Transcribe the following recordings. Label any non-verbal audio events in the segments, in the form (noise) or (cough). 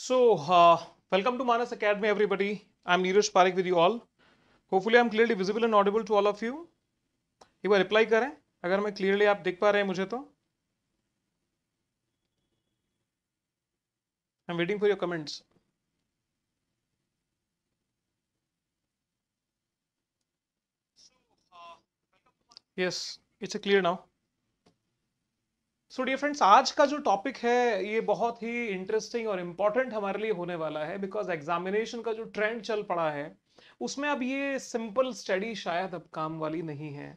So, uh, welcome to Manas Academy, everybody. I'm Neeraj Parekh with you all. Hopefully, I'm clearly visible and audible to all of you. ek बार reply kare agar main clearly aap dekh pa rahe hain mujhe to I am waiting for your comments yes it's a clear now so dear friends आज का जो topic है ये बहुत ही interesting और important हमारे लिए होने वाला है बिकॉज एग्जामिनेशन का जो ट्रेंड चल पड़ा है उसमें अब ये सिंपल स्टडी शायद अब काम वाली नहीं है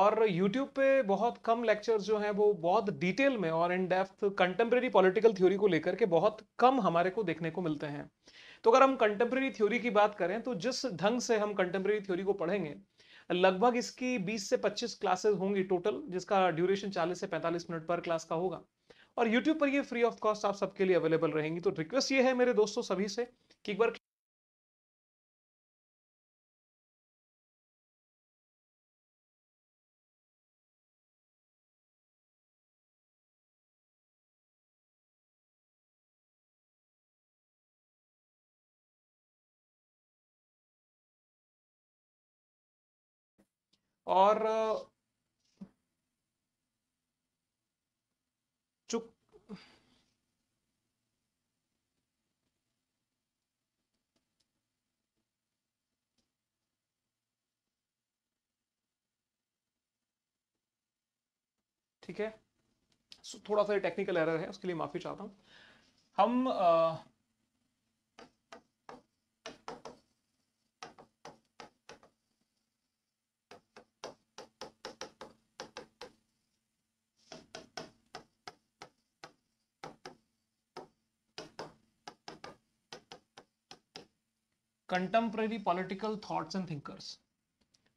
और यूट्यूब पे बहुत कम लेक्चर्स जो हैं वो बहुत डिटेल में और in depth contemporary political theory को लेकर के बहुत कम हमारे को देखने को मिलते हैं तो अगर हम कंटेम्प्रेरी थ्योरी की बात करें तो जिस ढंग से हम कंटेम्प्रेरी थ्योरी को पढ़ेंगे लगभग इसकी 20 से 25 क्लासेस होंगी टोटल जिसका ड्यूरेशन 40 से 45 मिनट पर क्लास का होगा और यूट्यूब पर ये फ्री ऑफ कॉस्ट आप सबके लिए अवेलेबल रहेंगी तो रिक्वेस्ट ये है मेरे दोस्तों सभी से कि एक बार और चुक ठीक है थोड़ा सा टेक्निकल एरर है उसके लिए माफ़ी चाहता हूं हम contemporary political thoughts and thinkers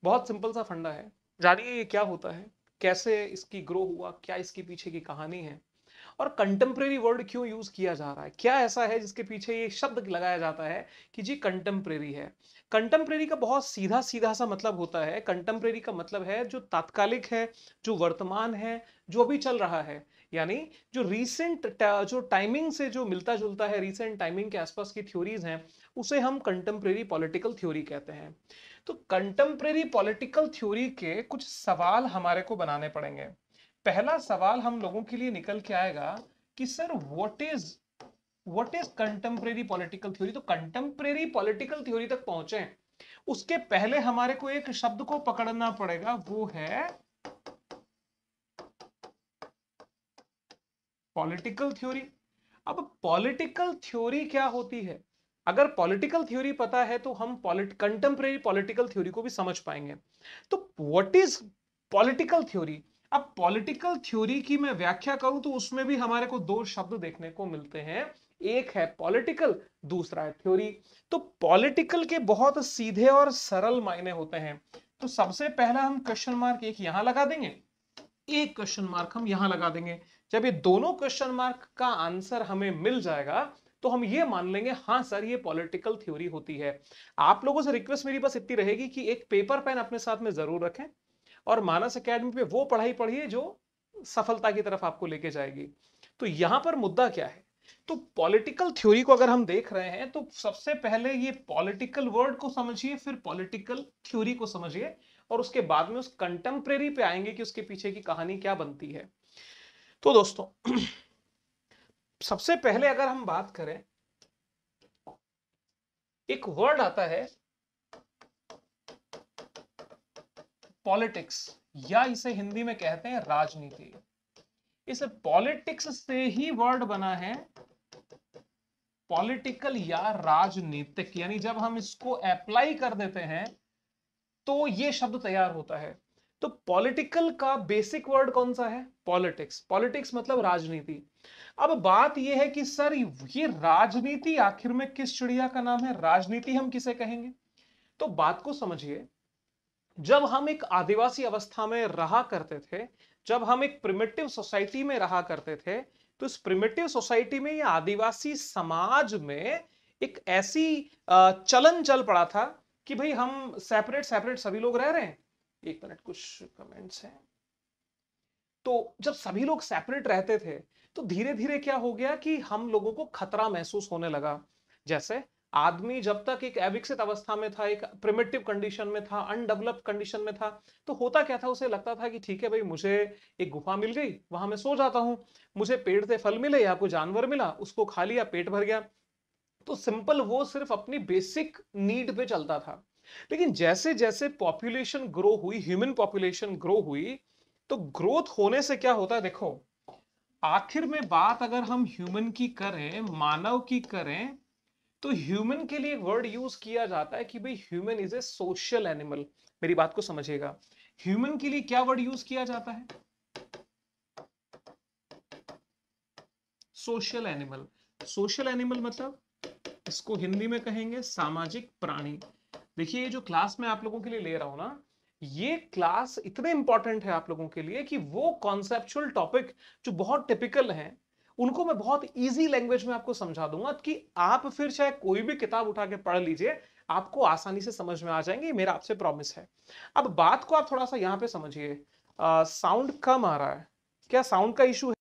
बहुत सिंपल सा फंडा है जानिए ये क्या होता है कैसे इसकी ग्रो हुआ क्या इसके पीछे की कहानी है और कंटेम्प्रेरी वर्ड क्यों यूज किया जा रहा है क्या ऐसा है जिसके पीछे ये शब्द लगाया जाता है कि जी कंटेम्प्रेरी है कंटेम्प्रेरी का बहुत सीधा सीधा सा मतलब होता है कंटेम्प्रेरी का मतलब है जो तात्कालिक है जो वर्तमान है जो अभी चल रहा है यानी जो रीसेंट जो टाइमिंग से जो मिलता जुलता है रीसेंट टाइमिंग के आसपास की थ्योरीज हैं उसे हम कंटेम्प्रेरी पॉलिटिकल थ्योरी कहते हैं तो कंटेम्प्रेरी पॉलिटिकल थ्योरी के कुछ सवाल हमारे को बनाने पड़ेंगे पहला सवाल हम लोगों के लिए निकल के आएगा कि sir what is what is contemporary political theory तो कंटेम्प्रेरी पॉलिटिकल थ्योरी तक पहुंचे उसके पहले हमारे को एक शब्द को पकड़ना पड़ेगा वो है पॉलिटिकल थ्योरी अब पॉलिटिकल थ्योरी क्या होती है अगर पॉलिटिकल थ्योरी पता है तो हम कंटेम्प्रेरी पॉलिटिकल थ्योरी को भी समझ पाएंगे तो व्हाट इज पॉलिटिकल थ्योरी अब पॉलिटिकल थ्योरी की मैं व्याख्या करूं तो उसमें भी हमारे को दो शब्द देखने को मिलते हैं एक है पॉलिटिकल दूसरा है थ्योरी तो पॉलिटिकल के बहुत सीधे और सरल मायने होते हैं तो सबसे पहला हम क्वेश्चन मार्क एक यहां लगा देंगे एक क्वेश्चन मार्क हम यहां लगा देंगे जब ये दोनों क्वेश्चन मार्क का आंसर हमें मिल जाएगा तो हम ये मान लेंगे हाँ सर ये पॉलिटिकल थ्योरी होती है आप लोगों से रिक्वेस्ट मेरी बस इतनी रहेगी कि एक पेपर पेन अपने साथ में जरूर रखें और मानस अकेडमी पे वो पढ़ाई पढ़िए जो सफलता की तरफ आपको लेके जाएगी तो यहां पर मुद्दा क्या है तो पॉलिटिकल थ्योरी को अगर हम देख रहे हैं तो सबसे पहले ये पॉलिटिकल वर्ड को समझिए फिर पॉलिटिकल थ्योरी को समझिए और उसके बाद में उस कंटेम्प्रेरी पे आएंगे कि उसके पीछे की कहानी क्या बनती है तो दोस्तों सबसे पहले अगर हम बात करें एक वर्ड आता है पॉलिटिक्स या इसे हिंदी में कहते हैं राजनीति इस पॉलिटिक्स से ही वर्ड बना है पॉलिटिकल या राजनीतिक यानी जब हम इसको अप्लाई कर देते हैं तो ये शब्द तैयार होता है तो पॉलिटिकल का बेसिक वर्ड कौन सा है पॉलिटिक्स पॉलिटिक्स मतलब राजनीति अब बात यह है कि सर ये राजनीति आखिर में किस चिड़िया का नाम है राजनीति हम किसे कहेंगे तो बात को समझिए जब हम एक आदिवासी अवस्था में रहा करते थे जब हम एक प्रिमेटिव सोसाइटी में रहा करते थे तो इस प्रिमेटिव सोसाइटी में या आदिवासी समाज में एक ऐसी चलन चल पड़ा था कि भाई हम सेपरेट सेपरेट सभी लोग रह रहे हैं एक मिनट कुछ कमेंट्स हैं तो जब सभी लोग सेपरेट रहते थे तो धीरे धीरे क्या हो गया कि हम लोगों को खतरा महसूस होने लगा जैसे आदमी जब तक एक अविकसित अवस्था में था एक प्रिमेटिव कंडीशन में था अनडेवलप कंडीशन में था तो होता क्या था उसे लगता था कि ठीक है भाई मुझे एक गुफा मिल गई वहां मैं सो जाता हूँ मुझे पेड़ से फल मिले या कोई जानवर मिला उसको खा लिया पेट भर गया तो सिंपल वो सिर्फ अपनी बेसिक नीड पे चलता था लेकिन जैसे जैसे पॉपुलेशन ग्रो हुई ह्यूमन पॉपुलेशन ग्रो हुई तो ग्रोथ होने से क्या होता है देखो आखिर में बात अगर हम ह्यूमन की करें मानव की करें तो ह्यूमन के लिए एक वर्ड यूज किया जाता है कि भाई human is a social animal मेरी बात को समझिएगा ह्यूमन के लिए क्या वर्ड यूज किया जाता है सोशल एनिमल सोशल एनिमल मतलब इसको हिंदी में कहेंगे सामाजिक प्राणी देखिए ये जो क्लास मैं आप लोगों के लिए ले रहा हूं ना ये क्लास इतने इंपॉर्टेंट है आप लोगों के लिए कि वो कॉन्सेप्चुअल टॉपिक जो बहुत टिपिकल हैं उनको मैं बहुत इजी लैंग्वेज में आपको समझा दूंगा कि आप फिर चाहे कोई भी किताब उठा के पढ़ लीजिए आपको आसानी से समझ में आ जाएंगे मेरा आपसे प्रॉमिस है अब बात को आप थोड़ा सा यहां पे समझिए साउंड कम आ रहा है क्या साउंड का इशू है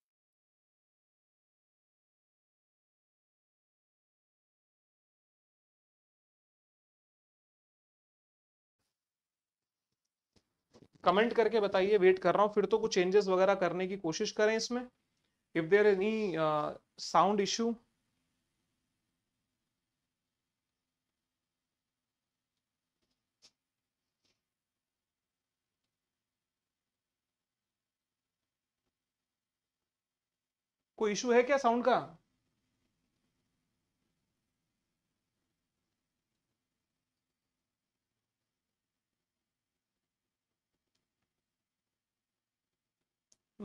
कमेंट करके बताइए वेट कर रहा हूँ फिर तो कुछ चेंजेस वगैरह करने की कोशिश करें इसमें if there any sound issue कोई इशू है क्या साउंड का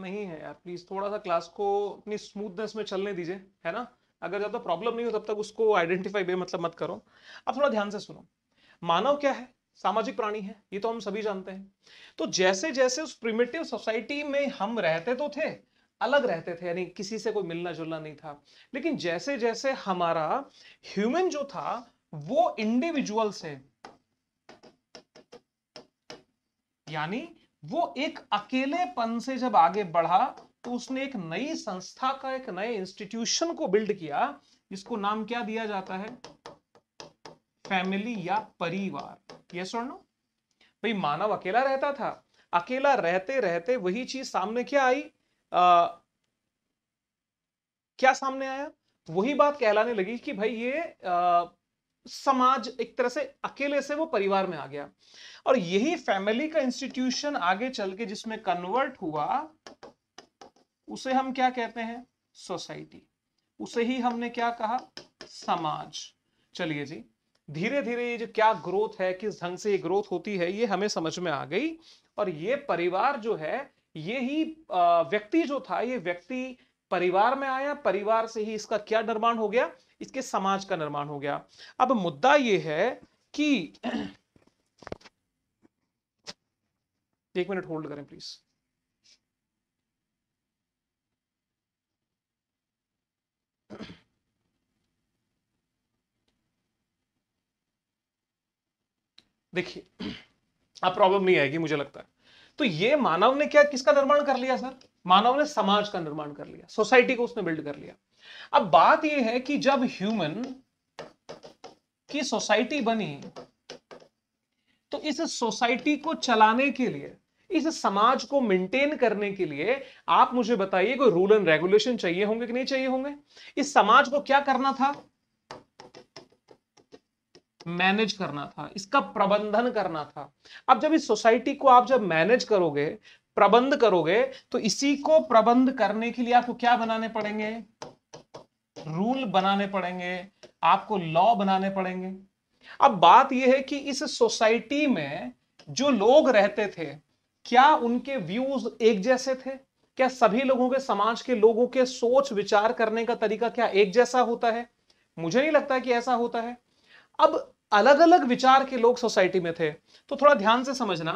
नहीं है यार प्लीज थोड़ा सा क्लास को अपनी स्मूथनेस में चलने दीजिए है ना अगर ज़्यादा प्रॉब्लम नहीं हो तब तक उसको आइडेंटिफाई मतलब मत करो अब थोड़ा ध्यान से सुनो मानव क्या है सामाजिक प्राणी है ये तो हम सभी जानते हैं तो जैसे जैसे उस प्रिमेटिव सोसाइटी में हम रहते तो थे अलग रहते थे यानी किसी से कोई मिलना जुलना नहीं था लेकिन जैसे जैसे हमारा ह्यूमन जो था वो इंडिविजुअल से यानी वो एक अकेलेपन से जब आगे बढ़ा तो उसने एक नई संस्था का एक नए इंस्टीट्यूशन को बिल्ड किया जिसको नाम क्या दिया जाता है फैमिली या परिवार ये सुनो भाई मानव अकेला रहता था अकेला रहते रहते वही चीज सामने क्या आई आ, क्या सामने आया वही बात कहलाने लगी कि भाई ये आ, समाज एक तरह से अकेले से वो परिवार में आ गया और यही फैमिली का इंस्टीट्यूशन आगे चल के जिसमें कन्वर्ट हुआ उसे हम क्या कहते हैं सोसाइटी उसे ही हमने क्या कहा समाज चलिए जी धीरे धीरे ये जो क्या ग्रोथ है किस ढंग से ये ग्रोथ होती है ये हमें समझ में आ गई और ये परिवार जो है ये ही व्यक्ति जो था ये व्यक्ति परिवार में आया परिवार से ही इसका क्या निर्माण हो गया इसके समाज का निर्माण हो गया अब मुद्दा यह है कि एक मिनट होल्ड करें प्लीज देखिए अब प्रॉब्लम नहीं आएगी मुझे लगता है तो ये मानव ने क्या किसका निर्माण कर लिया सर मानव ने समाज का निर्माण कर लिया सोसाइटी को उसने बिल्ड कर लिया अब बात यह है कि जब ह्यूमन की सोसाइटी बनी तो इस सोसाइटी को चलाने के लिए इस समाज को मेंटेन करने के लिए आप मुझे बताइए कोई रूल एंड रेगुलेशन चाहिए होंगे कि नहीं चाहिए होंगे इस समाज को क्या करना था मैनेज करना था इसका प्रबंधन करना था अब जब इस सोसाइटी को आप जब मैनेज करोगे प्रबंध करोगे तो इसी को प्रबंध करने के लिए आपको क्या बनाने पड़ेंगे रूल बनाने पड़ेंगे आपको लॉ बनाने पड़ेंगे अब बात यह है कि इस सोसाइटी में जो लोग रहते थे क्या उनके व्यूज एक जैसे थे क्या सभी लोगों के समाज के लोगों के सोच विचार करने का तरीका क्या एक जैसा होता है मुझे नहीं लगता कि ऐसा होता है अब अलग अलग विचार के लोग सोसाइटी में थे तो थोड़ा ध्यान से समझना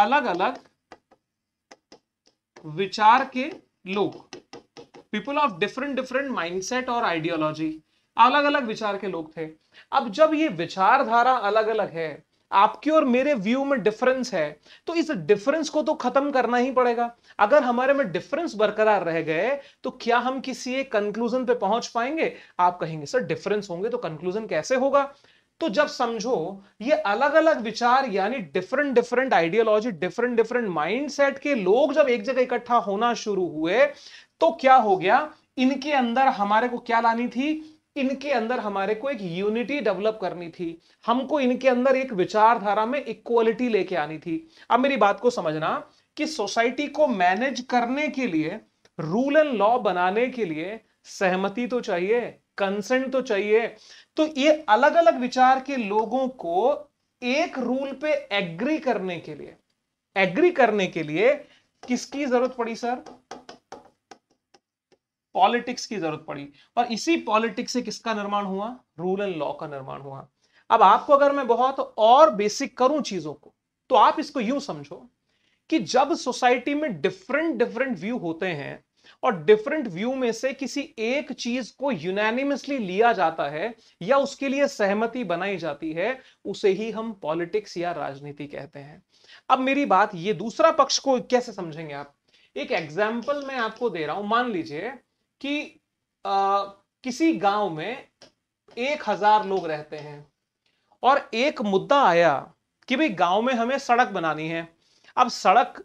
अलग अलग विचार के लोग people of different different mindset और आइडियोलॉजी अलग अलग विचार के लोग थे अब जब ये विचारधारा अलग अलग है आपके और मेरे व्यू में डिफरेंस है तो इस डिफरेंस को तो खत्म करना ही पड़ेगा अगर हमारे में डिफरेंस बरकरार रह गए तो क्या हम किसी एक कंक्लूजन पे पहुंच पाएंगे आप कहेंगे सर डिफरेंस होंगे तो कंक्लूजन कैसे होगा तो जब समझो ये अलग अलग विचार यानी different different ideology different different mindset के लोग जब एक जगह इकट्ठा होना शुरू हुए तो क्या हो गया इनके अंदर हमारे को क्या लानी थी इनके अंदर हमारे को एक यूनिटी डेवलप करनी थी हमको इनके अंदर एक विचारधारा में इक्वालिटी लेके आनी थी अब मेरी बात को समझना कि सोसाइटी को मैनेज करने के लिए रूल एंड लॉ बनाने के लिए सहमति तो चाहिए कंसेंट तो चाहिए तो ये अलग अलग विचार के लोगों को एक रूल पे एग्री करने के लिए एग्री करने के लिए किसकी जरूरत पड़ी सर पॉलिटिक्स की जरूरत पड़ी और इसी पॉलिटिक्स से किसका निर्माण हुआ रूल एंड लॉ का निर्माण हुआ अब आपको अगर मैं बहुत और बेसिक करूं चीजों को तो आप इसको यूं समझो कि जब सोसाइटी में डिफरेंट डिफरेंट व्यू होते हैं और डिफरेंट व्यू में से किसी एक चीज को यूनैनिमसली लिया जाता है या उसके लिए सहमति बनाई जाती है उसे ही हम पॉलिटिक्स या राजनीति कहते हैं अब मेरी बात ये दूसरा पक्ष को कैसे समझेंगे आप एक एग्जाम्पल मैं आपको दे रहा हूं मान लीजिए कि आ, किसी गांव में एक हजार लोग रहते हैं और एक मुद्दा आया कि भाई गांव में हमें सड़क बनानी है अब सड़क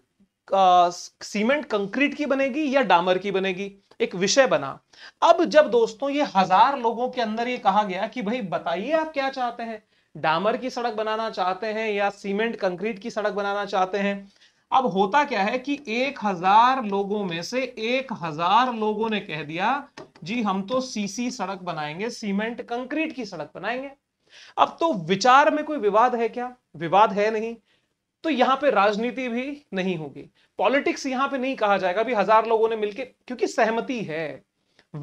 सीमेंट कंक्रीट की बनेगी या डामर की बनेगी एक विषय बना अब जब दोस्तों ये हजार लोगों के अंदर ये कहा गया कि भाई बताइए आप क्या चाहते हैं डामर की सड़क बनाना चाहते हैं या सीमेंट कंक्रीट की सड़क बनाना चाहते हैं अब होता क्या है कि एक हजार लोगों में से एक हजार लोगों ने कह दिया जी हम तो सीसी सड़क बनाएंगे सीमेंट कंक्रीट की सड़क बनाएंगे अब तो विचार में कोई विवाद है क्या विवाद है नहीं तो यहां पे राजनीति भी नहीं होगी पॉलिटिक्स यहां पे नहीं कहा जाएगा भी हजार लोगों ने मिलकर क्योंकि सहमति है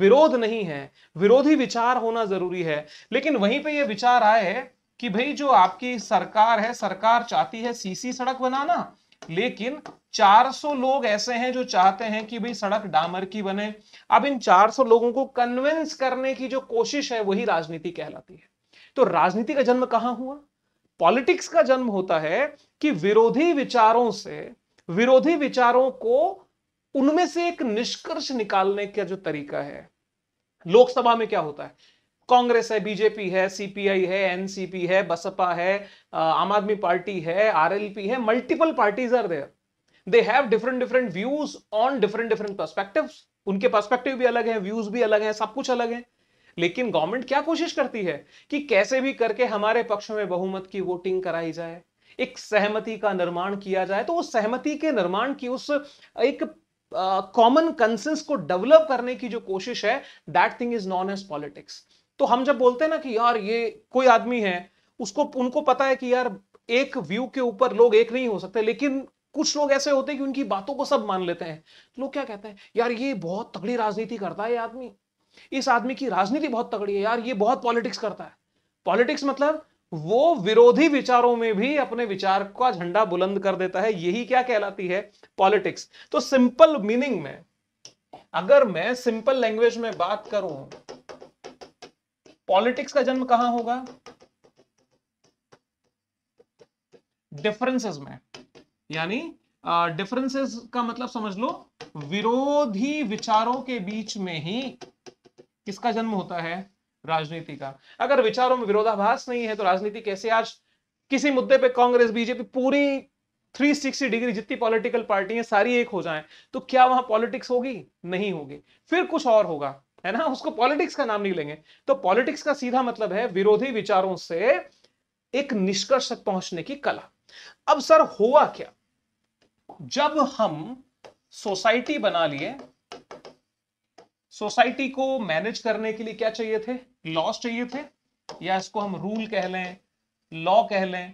विरोध नहीं है विरोधी विचार होना जरूरी है लेकिन वहीं पे ये विचार आए कि भाई जो आपकी सरकार है सरकार चाहती है सीसी सड़क बनाना लेकिन 400 लोग ऐसे हैं जो चाहते हैं कि भाई सड़क डामर की बने अब इन 400 लोगों को कन्विंस करने की जो कोशिश है वही राजनीति कहलाती है तो राजनीति का जन्म कहां हुआ पॉलिटिक्स का जन्म होता है कि विरोधी विचारों से विरोधी विचारों को उनमें से एक निष्कर्ष निकालने का जो तरीका है लोकसभा में क्या होता है कांग्रेस है बीजेपी है सीपीआई है एनसीपी है बसपा है आम आदमी पार्टी है आरएलपी है multiple parties are there they have different different views on different different perspective उनके परस्पेक्टिव भी अलग हैं व्यूज भी अलग हैं सब कुछ अलग है लेकिन गवर्नमेंट क्या कोशिश करती है कि कैसे भी करके हमारे पक्ष में बहुमत की वोटिंग कराई जाए एक सहमति का निर्माण किया जाए तो उस सहमति के निर्माण की उस एक कॉमन कंसेंस को डेवलप करने की जो कोशिश है that thing is known as politics तो हम जब बोलते हैं ना कि यार ये कोई आदमी है उसको उनको पता है कि यार एक व्यू के ऊपर लोग एक नहीं हो सकते लेकिन कुछ लोग ऐसे होते हैं कि उनकी बातों को सब मान लेते हैं तो लोग क्या कहते हैं यार ये बहुत तगड़ी राजनीति करता है ये आदमी इस आदमी की राजनीति बहुत तगड़ी है यार ये बहुत पॉलिटिक्स करता है पॉलिटिक्स मतलब वो विरोधी विचारों में भी अपने विचार का झंडा बुलंद कर देता है यही क्या कहलाती है पॉलिटिक्स तो सिंपल मीनिंग में अगर मैं सिंपल लैंग्वेज में बात करूं पॉलिटिक्स का जन्म कहां होगा डिफरेंसेस में यानी डिफरेंसेस का मतलब समझ लो विरोधी विचारों के बीच में ही किसका जन्म होता है राजनीति का अगर विचारों में विरोधाभास नहीं है तो राजनीति कैसे आज किसी मुद्दे पे कांग्रेस बीजेपी पूरी 360 डिग्री जितनी पॉलिटिकल पार्टी है सारी एक हो जाए तो क्या वहां पॉलिटिक्स होगी नहीं होगी फिर कुछ और होगा है ना उसको पॉलिटिक्स का नाम नहीं लेंगे तो पॉलिटिक्स का सीधा मतलब है विरोधी विचारों से एक निष्कर्ष तक पहुंचने की कला अब सर हुआ क्या जब हम सोसाइटी बना लिए सोसाइटी को मैनेज करने के लिए क्या चाहिए थे लॉस चाहिए थे या इसको हम रूल कह लें लॉ कह लें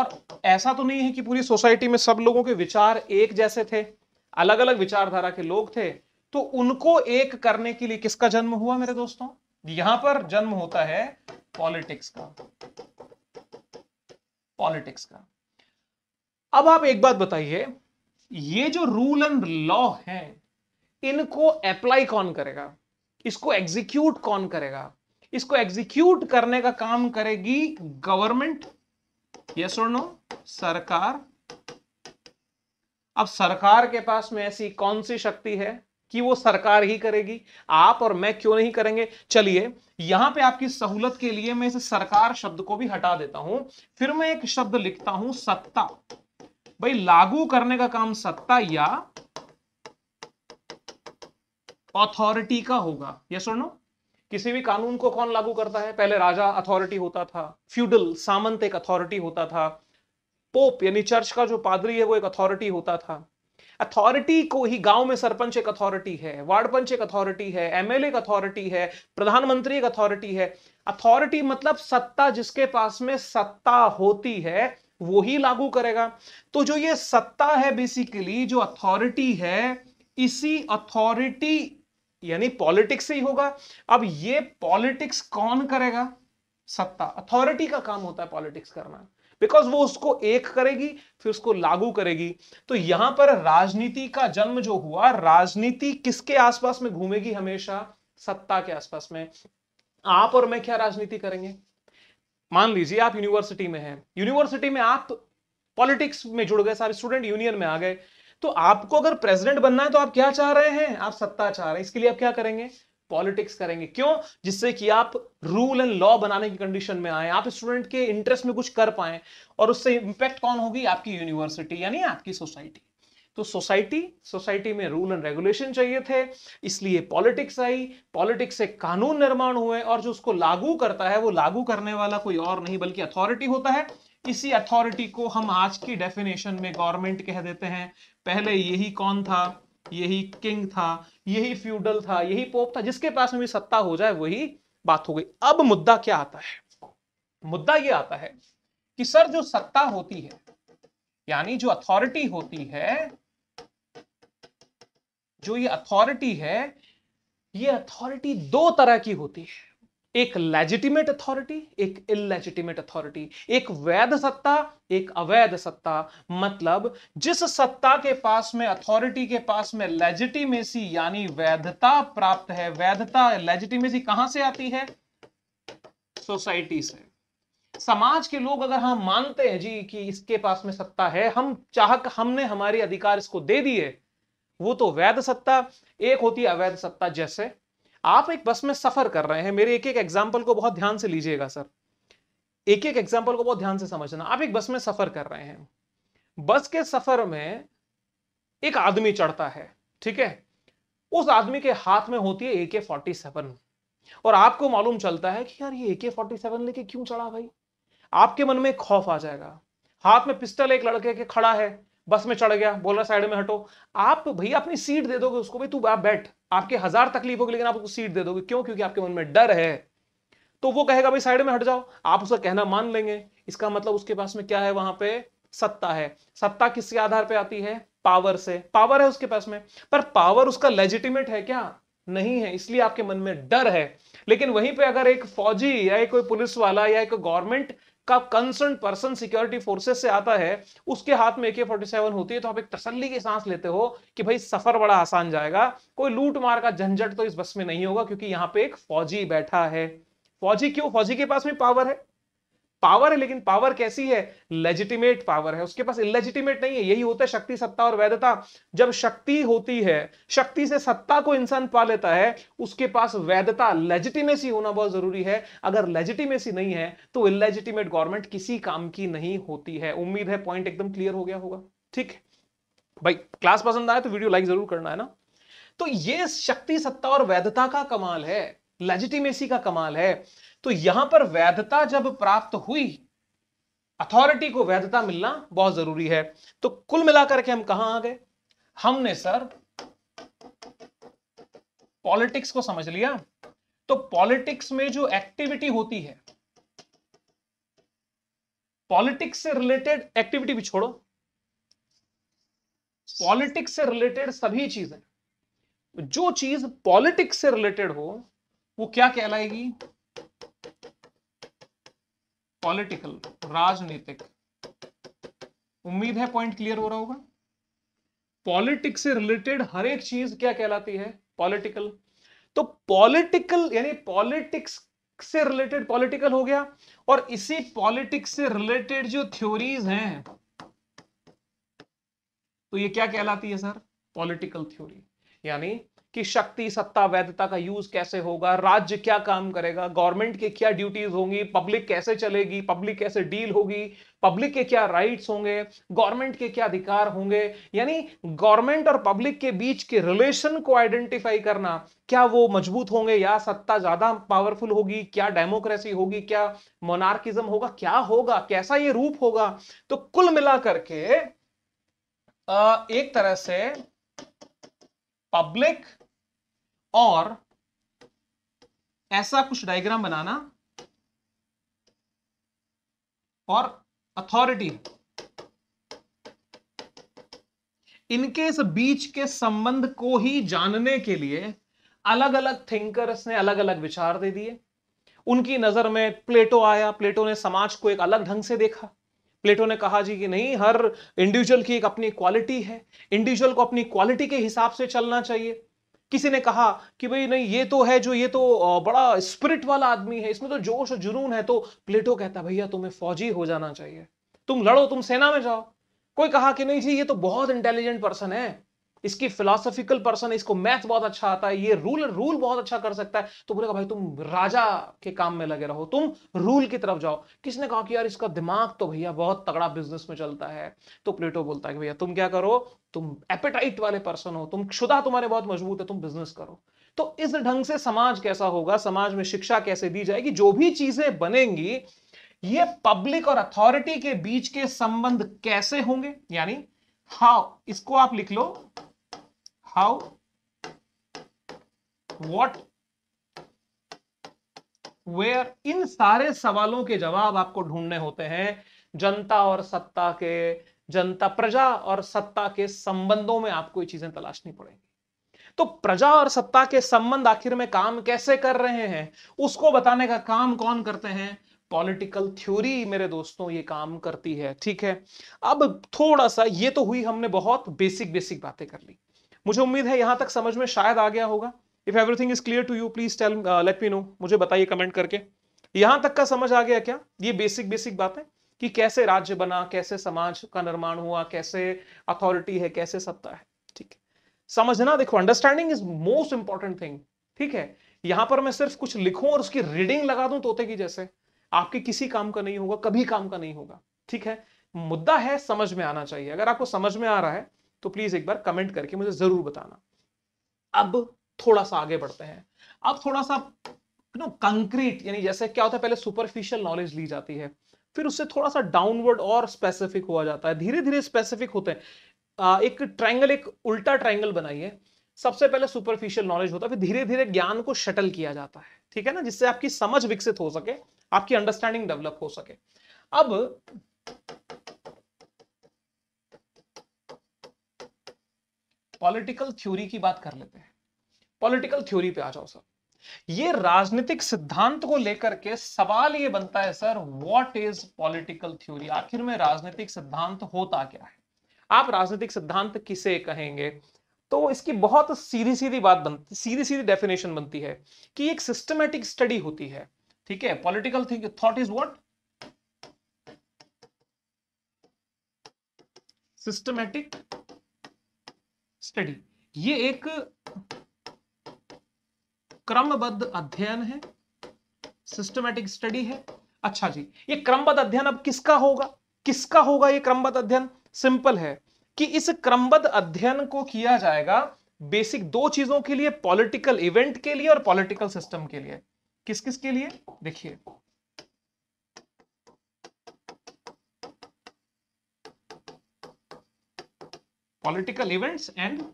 और ऐसा तो नहीं है कि पूरी सोसाइटी में सब लोगों के विचार एक जैसे थे अलग अलग विचारधारा के लोग थे तो उनको एक करने के लिए किसका जन्म हुआ मेरे दोस्तों यहां पर जन्म होता है पॉलिटिक्स का पॉलिटिक्स का अब आप एक बात बताइए ये जो रूल एंड लॉ है इनको अप्लाई कौन करेगा इसको एग्जीक्यूट कौन करेगा इसको एग्जीक्यूट करने का काम करेगी गवर्नमेंट यस और नो सरकार अब सरकार के पास में ऐसी कौन सी शक्ति है कि वो सरकार ही करेगी आप और मैं क्यों नहीं करेंगे चलिए यहां पे आपकी सहूलत के लिए मैं इस सरकार शब्द को भी हटा देता हूं फिर मैं एक शब्द लिखता हूं सत्ता भाई लागू करने का काम सत्ता या अथॉरिटी का होगा ये सुनो किसी भी कानून को कौन लागू करता है पहले राजा अथॉरिटी होता था फ्यूडल सामंत एक अथॉरिटी होता था पोप यानी चर्च का जो पादरी है वो एक अथॉरिटी होता था अथॉरिटी को ही गांव में सरपंच एक अथॉरिटी है वार्ड पंच एक अथॉरिटी है एमएलए एक अथॉरिटी है प्रधानमंत्री एक अथॉरिटी है अथॉरिटी मतलब सत्ता जिसके पास में सत्ता होती है वो ही लागू करेगा तो जो ये सत्ता है बेसिकली जो अथॉरिटी है इसी अथॉरिटी यानी पॉलिटिक्स से ही होगा अब ये पॉलिटिक्स कौन करेगा सत्ता अथॉरिटी का काम होता है पॉलिटिक्स करना बिकॉज वो उसको एक करेगी फिर उसको लागू करेगी तो यहां पर राजनीति का जन्म जो हुआ राजनीति किसके आसपास में घूमेगी हमेशा सत्ता के आसपास में आप और मैं क्या राजनीति करेंगे मान लीजिए आप यूनिवर्सिटी में हैं यूनिवर्सिटी में आप पॉलिटिक्स में जुड़ गए सारे स्टूडेंट यूनियन में आ गए तो आपको अगर प्रेसिडेंट बनना है तो आप क्या चाह रहे हैं आप सत्ता चाह रहे हैं इसके लिए आप क्या करेंगे पॉलिटिक्स करेंगे क्यों जिससे कि आप रूल एंड लॉ बनाने की कंडीशन में आए आप स्टूडेंट के इंटरेस्ट में कुछ कर पाए और उससे इंपैक्ट कौन होगी आपकी यूनिवर्सिटी यानी आपकी सोसाइटी तो सोसाइटी सोसाइटी में रूल एंड रेगुलेशन चाहिए थे इसलिए पॉलिटिक्स आई पॉलिटिक्स से कानून निर्माण हुए और जो उसको लागू करता है वो लागू करने वाला कोई और नहीं बल्कि अथॉरिटी होता है इसी अथॉरिटी को हम आज की डेफिनेशन में गवर्नमेंट कह देते हैं पहले यही कौन था यही किंग था यही फ्यूडल था यही पोप था जिसके पास में भी सत्ता हो जाए वही बात हो गई अब मुद्दा क्या आता है मुद्दा यह आता है कि सर जो सत्ता होती है यानी जो अथॉरिटी होती है जो ये अथॉरिटी है ये अथॉरिटी दो तरह की होती है एक लेजिटिमेट अथॉरिटी एक इलेजिटिमेट अथॉरिटी एक वैध सत्ता एक अवैध सत्ता मतलब जिस सत्ता के पास में अथॉरिटी के पास में लेजिटिमेसी यानी वैधता प्राप्त है वैधता लेजिटिमेसी कहां से आती है सोसाइटी से समाज के लोग अगर हम मानते हैं जी कि इसके पास में सत्ता है हम चाहक हमने हमारे अधिकार इसको दे दिए वो तो वैध सत्ता एक होती है अवैध सत्ता जैसे आप एक बस में सफर कर रहे हैं मेरे एक एक एग्जाम्पल को बहुत ध्यान से लीजिएगा सर एक एक एग्जाम्पल को बहुत ध्यान से समझना आप एक बस में सफर कर रहे हैं बस के सफर में एक आदमी चढ़ता है ठीक है उस आदमी के हाथ में होती है ए के फोर्टी सेवन और आपको मालूम चलता है कि यार ये ए के फोर्टी सेवन लेके क्यों चढ़ा भाई आपके मन में खौफ आ जाएगा हाथ में पिस्टल एक लड़के के खड़ा है बस में चढ़ गया बोल रहा साइड में हटो आप भैया अपनी सीट दे दोगे उसको भाई तू आप बैठ आपके हजार तकलीफ होगी लेकिन आप उसको सीट दे दोगे क्यों क्योंकि आपके मन में डर है तो वो कहेगा भाई साइड में हट जाओ आप उसका कहना मान लेंगे इसका मतलब उसके पास में क्या है वहां पे सत्ता है सत्ता किसके आधार पे आती है पावर से पावर है उसके पास में पर पावर उसका लेजिटिमेट है क्या नहीं है इसलिए आपके मन में डर है लेकिन वहीं पे अगर एक फौजी या एक कोई पुलिस वाला या एक गवर्नमेंट का कंसर्न पर्सन सिक्योरिटी फोर्सेस से आता है उसके हाथ में ए फोर्टी सेवन होती है तो आप एक तसल्ली की सांस लेते हो कि भाई सफर बड़ा आसान जाएगा कोई लूट मार का झंझट तो इस बस में नहीं होगा क्योंकि यहाँ पे एक फौजी बैठा है फौजी क्यों फौजी के पास में पावर है पावर है लेकिन पावर कैसी है लेजिटिमेट पावर है उसके पास इलेजिटिमेट नहीं है यही होता है शक्ति सत्ता और वैधता जब शक्ति होती है शक्ति से सत्ता को इंसान पा लेता है उसके पास वैधता लेजिटिमेसी होना बहुत जरूरी है अगर लेजिटिमेसी नहीं है तो इलेजिटिमेट गवर्नमेंट किसी काम की नहीं होती है उम्मीद है पॉइंट एकदम क्लियर हो गया होगा ठीक है भाई क्लास पसंद आए तो वीडियो लाइक जरूर करना है ना तो ये शक्ति सत्ता और वैधता का कमाल है लेजिटिमेसी का कमाल है तो यहां पर वैधता जब प्राप्त हुई अथॉरिटी को वैधता मिलना बहुत जरूरी है तो कुल मिलाकर के हम कहा आ गए हमने सर पॉलिटिक्स को समझ लिया तो पॉलिटिक्स में जो एक्टिविटी होती है पॉलिटिक्स से रिलेटेड एक्टिविटी भी छोड़ो पॉलिटिक्स से रिलेटेड सभी चीजें जो चीज पॉलिटिक्स से रिलेटेड हो वो क्या कहलाएगी पॉलिटिकल राजनीतिक उम्मीद है पॉइंट क्लियर हो रहा होगा पॉलिटिक्स से रिलेटेड हर एक चीज क्या कहलाती है पॉलिटिकल तो पॉलिटिकल यानी पॉलिटिक्स से रिलेटेड पॉलिटिकल हो गया और इसी पॉलिटिक्स से रिलेटेड जो थ्योरीज हैं तो ये क्या कहलाती है सर पॉलिटिकल थ्योरी यानी कि शक्ति सत्ता वैधता का यूज कैसे होगा राज्य क्या काम करेगा गवर्नमेंट के क्या ड्यूटीज होंगी पब्लिक कैसे चलेगी पब्लिक कैसे डील होगी पब्लिक के क्या राइट्स होंगे गवर्नमेंट के क्या अधिकार होंगे यानी गवर्नमेंट और पब्लिक के बीच के रिलेशन को आइडेंटिफाई करना क्या वो मजबूत होंगे या सत्ता ज्यादा पावरफुल होगी क्या डेमोक्रेसी होगी क्या मोनार्किज्म होगा क्या होगा कैसा ये रूप होगा तो कुल मिला करके एक तरह से पब्लिक और ऐसा कुछ डायग्राम बनाना और अथॉरिटी इनके इस बीच के संबंध को ही जानने के लिए अलग अलग थिंकर्स ने अलग अलग विचार दे दिए उनकी नजर में प्लेटो आया प्लेटो ने समाज को एक अलग ढंग से देखा प्लेटो ने कहा जी कि नहीं हर इंडिविजुअल की एक अपनी क्वालिटी है इंडिविजुअल को अपनी क्वालिटी के हिसाब से चलना चाहिए किसी ने कहा कि भाई नहीं ये तो है जो ये तो बड़ा स्पिरिट वाला आदमी है इसमें तो जोश और जुनून है तो प्लेटो कहता भैया तुम्हें फौजी हो जाना चाहिए तुम लड़ो तुम सेना में जाओ कोई कहा कि नहीं जी ये तो बहुत इंटेलिजेंट पर्सन है इसकी फिलोसॉफिकल पर्सन इसको मैथ बहुत अच्छा आता है ये रूल रूल बहुत अच्छा कर सकता है तो बोलेगा भाई तुम राजा के काम में लगे रहो तुम रूल की तरफ जाओ किसने कहा कि यार इसका दिमाग तो भैया बहुत तगड़ा बिजनेस में चलता है तो प्लेटो बोलता है कि भैया तुम क्या करो तुम एपेटाइट वाले पर्सन हो तुम क्षुदा तुम्हारे बहुत मजबूत है तुम बिजनेस करो तो इस ढंग से समाज कैसा होगा समाज में शिक्षा कैसे दी जाएगी जो भी चीजें बनेंगी ये पब्लिक और अथॉरिटी के बीच के संबंध कैसे होंगे यानी हाउ इसको आप लिख लो how what where इन सारे सवालों के जवाब आपको ढूंढने होते हैं जनता और सत्ता के जनता प्रजा और सत्ता के संबंधों में आपको ये चीजें तलाशनी पड़ेंगी तो प्रजा और सत्ता के संबंध आखिर में काम कैसे कर रहे हैं उसको बताने का काम कौन करते हैं पॉलिटिकल थ्योरी मेरे दोस्तों ये काम करती है ठीक है अब थोड़ा सा ये तो हुई हमने बहुत बेसिक बेसिक बातें कर ली मुझे उम्मीद है यहां तक समझ में शायद आ गया होगा if everything is clear to you please tell let me know मुझे बताइए कमेंट करके यहां तक का समझ आ गया क्या ये बेसिक बेसिक बातें कि कैसे राज्य बना कैसे समाज का निर्माण हुआ कैसे अथॉरिटी है कैसे सत्ता है ठीक है समझना देखो understanding is most important thing ठीक है यहां पर मैं सिर्फ कुछ लिखूं और उसकी रीडिंग लगा दूं तोते की जैसे आपके किसी काम का नहीं होगा कभी काम का नहीं होगा ठीक है मुद्दा है समझ में आना चाहिए अगर आपको समझ में आ रहा है तो प्लीज एक बार कमेंट करके मुझे जरूर बताना अब थोड़ा सा आगे बढ़ते हैं अब थोड़ा सा नो कंक्रीट यानी जैसे क्या होता है पहले सुपरफिशियल नॉलेज ली जाती है फिर उससे थोड़ा सा डाउनवर्ड और स्पेसिफिक हुआ जाता है धीरे धीरे स्पेसिफिक होते हैं एक ट्रायंगल एक उल्टा ट्रायंगल बनाइए सबसे पहले सुपरफिशियल नॉलेज होता है फिर धीरे धीरे ज्ञान को शटल किया जाता है ठीक है ना जिससे आपकी समझ विकसित हो सके आपकी अंडरस्टैंडिंग डेवलप हो सके अब पॉलिटिकल थ्योरी की बात कर लेते हैं पॉलिटिकल थ्योरी पे आ जाओ सर ये राजनीतिक सिद्धांत को लेकर के सवाल ये बनता है sir what is political theory आखिर में राजनीतिक सिद्धांत होता क्या है आप राजनीतिक सिद्धांत किसे कहेंगे तो इसकी बहुत सीधी सीधी बात बनती सीधी सीधी डेफिनेशन बनती है कि एक सिस्टमेटिक स्टडी होती है ठीक है political think thought is what systematic study ये एक क्रमबद्ध अध्ययन है सिस्टमेटिक स्टडी है अच्छा जी ये क्रमबद्ध अध्ययन अब किसका होगा किसका होगा ये क्रमबद्ध अध्ययन सिंपल है कि इस क्रमबद्ध अध्ययन को किया जाएगा बेसिक दो चीजों के लिए पॉलिटिकल इवेंट के लिए और पॉलिटिकल सिस्टम के लिए किस किस के लिए देखिए political events and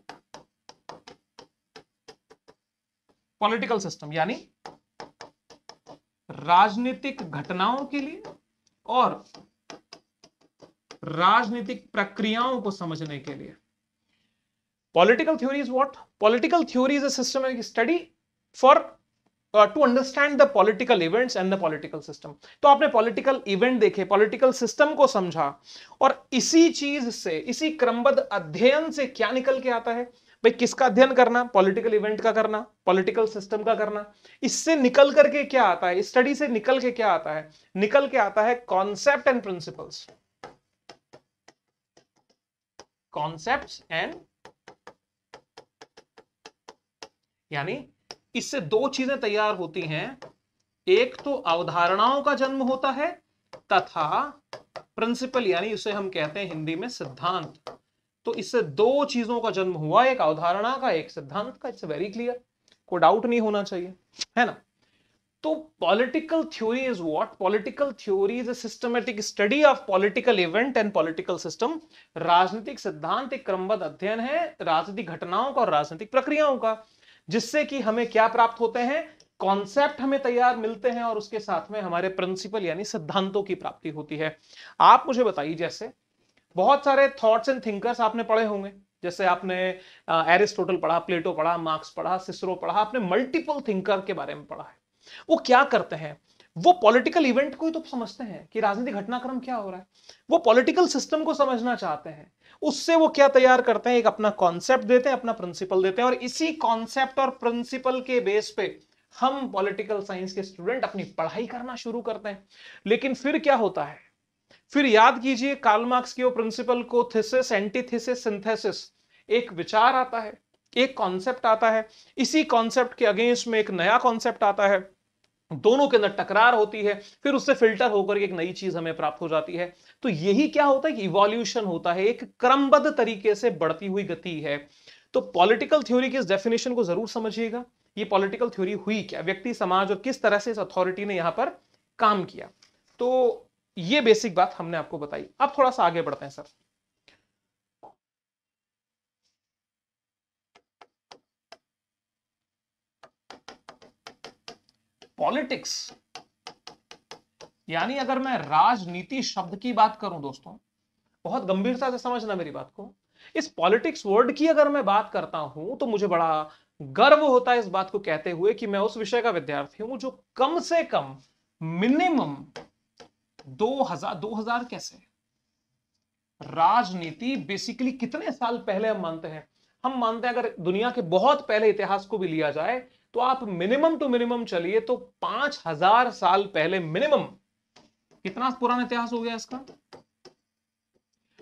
political system यानी राजनीतिक घटनाओं के लिए और राजनीतिक प्रक्रियाओं को समझने के लिए political theory is what political theory is a system study for to understand the political events and the political system तो आपने पॉलिटिकल इवेंट देखे पॉलिटिकल सिस्टम को समझा और इसी चीज से इसी क्रमबद्ध अध्ययन से क्या निकल के आता है भाई किसका अध्ययन करना पॉलिटिकल इवेंट का करना पॉलिटिकल सिस्टम का करना इससे निकल करके क्या आता है स्टडी से निकल के क्या आता है निकल के आता है concept and principles concept and यानी इससे दो चीजें तैयार होती हैं एक तो अवधारणाओं का जन्म होता है तथा प्रिंसिपल यानी उसे हम कहते हैं हिंदी में सिद्धांत तो इससे दो चीजों का जन्म हुआ एक अवधारणा का एक सिद्धांत का इट्स वेरी क्लियर कोई डाउट नहीं होना चाहिए है ना तो political theory is what political theory is a systematic study of political event and political system राजनीतिक सिद्धांत एक क्रमबद्ध अध्ययन है राजनीतिक घटनाओं का और राजनीतिक प्रक्रियाओं का जिससे कि हमें क्या प्राप्त होते हैं कॉन्सेप्ट हमें तैयार मिलते हैं और उसके साथ में हमारे प्रिंसिपल यानी सिद्धांतों की प्राप्ति होती है आप मुझे बताइए जैसे बहुत सारे थॉट्स एंड थिंकर्स आपने पढ़े होंगे जैसे आपने एरिस्टोटल पढ़ा प्लेटो पढ़ा मार्क्स पढ़ा सिसरो पढ़ा आपने मल्टीपल थिंकर के बारे में पढ़ा है वो क्या करते हैं वो पॉलिटिकल इवेंट को ही तो समझते हैं कि राजनीतिक घटनाक्रम क्या हो रहा है वो पॉलिटिकल सिस्टम को समझना चाहते हैं उससे वो क्या तैयार करते हैं एक अपना कॉन्सेप्ट देते हैं अपना प्रिंसिपल देते हैं और इसी कॉन्सेप्ट और प्रिंसिपल के बेस पे हम पॉलिटिकल साइंस के स्टूडेंट अपनी पढ़ाई करना शुरू करते हैं लेकिन फिर क्या होता है फिर याद कीजिए कार्ल मार्क्स के वो प्रिंसिपल को थिसिस एंटीथिसिस सिंथेसिस एक विचार आता है एक कॉन्सेप्ट आता है इसी कॉन्सेप्ट के अगेंस्ट में एक नया कॉन्सेप्ट आता है दोनों के अंदर टकरार होती है फिर उससे फिल्टर होकर एक नई चीज हमें प्राप्त हो जाती है तो यही क्या होता है कि इवोल्यूशन होता है एक क्रमबद्ध तरीके से बढ़ती हुई गति है तो पॉलिटिकल थ्योरी की इस डेफिनेशन को जरूर समझिएगा ये पॉलिटिकल थ्योरी हुई क्या व्यक्ति समाज और किस तरह से इस अथॉरिटी ने यहां पर काम किया तो ये बेसिक बात हमने आपको बताई अब थोड़ा सा आगे बढ़ते हैं सर पॉलिटिक्स यानी अगर मैं राजनीति शब्द की बात करूं दोस्तों बहुत गंभीरता से समझना मेरी बात को इस पॉलिटिक्स वर्ड की अगर मैं बात करता हूं तो मुझे बड़ा गर्व होता है इस बात को कहते हुए कि मैं उस विषय का विद्यार्थी हूं जो कम से कम मिनिमम 2000 2000 कैसे राजनीति बेसिकली कितने साल पहले हम मानते हैं हम मानते हैं अगर दुनिया के बहुत पहले इतिहास को भी लिया जाए तो आप मिनिमम टू मिनिमम चलिए तो पांच हजार साल पहले मिनिमम कितना पुराना इतिहास हो गया इसका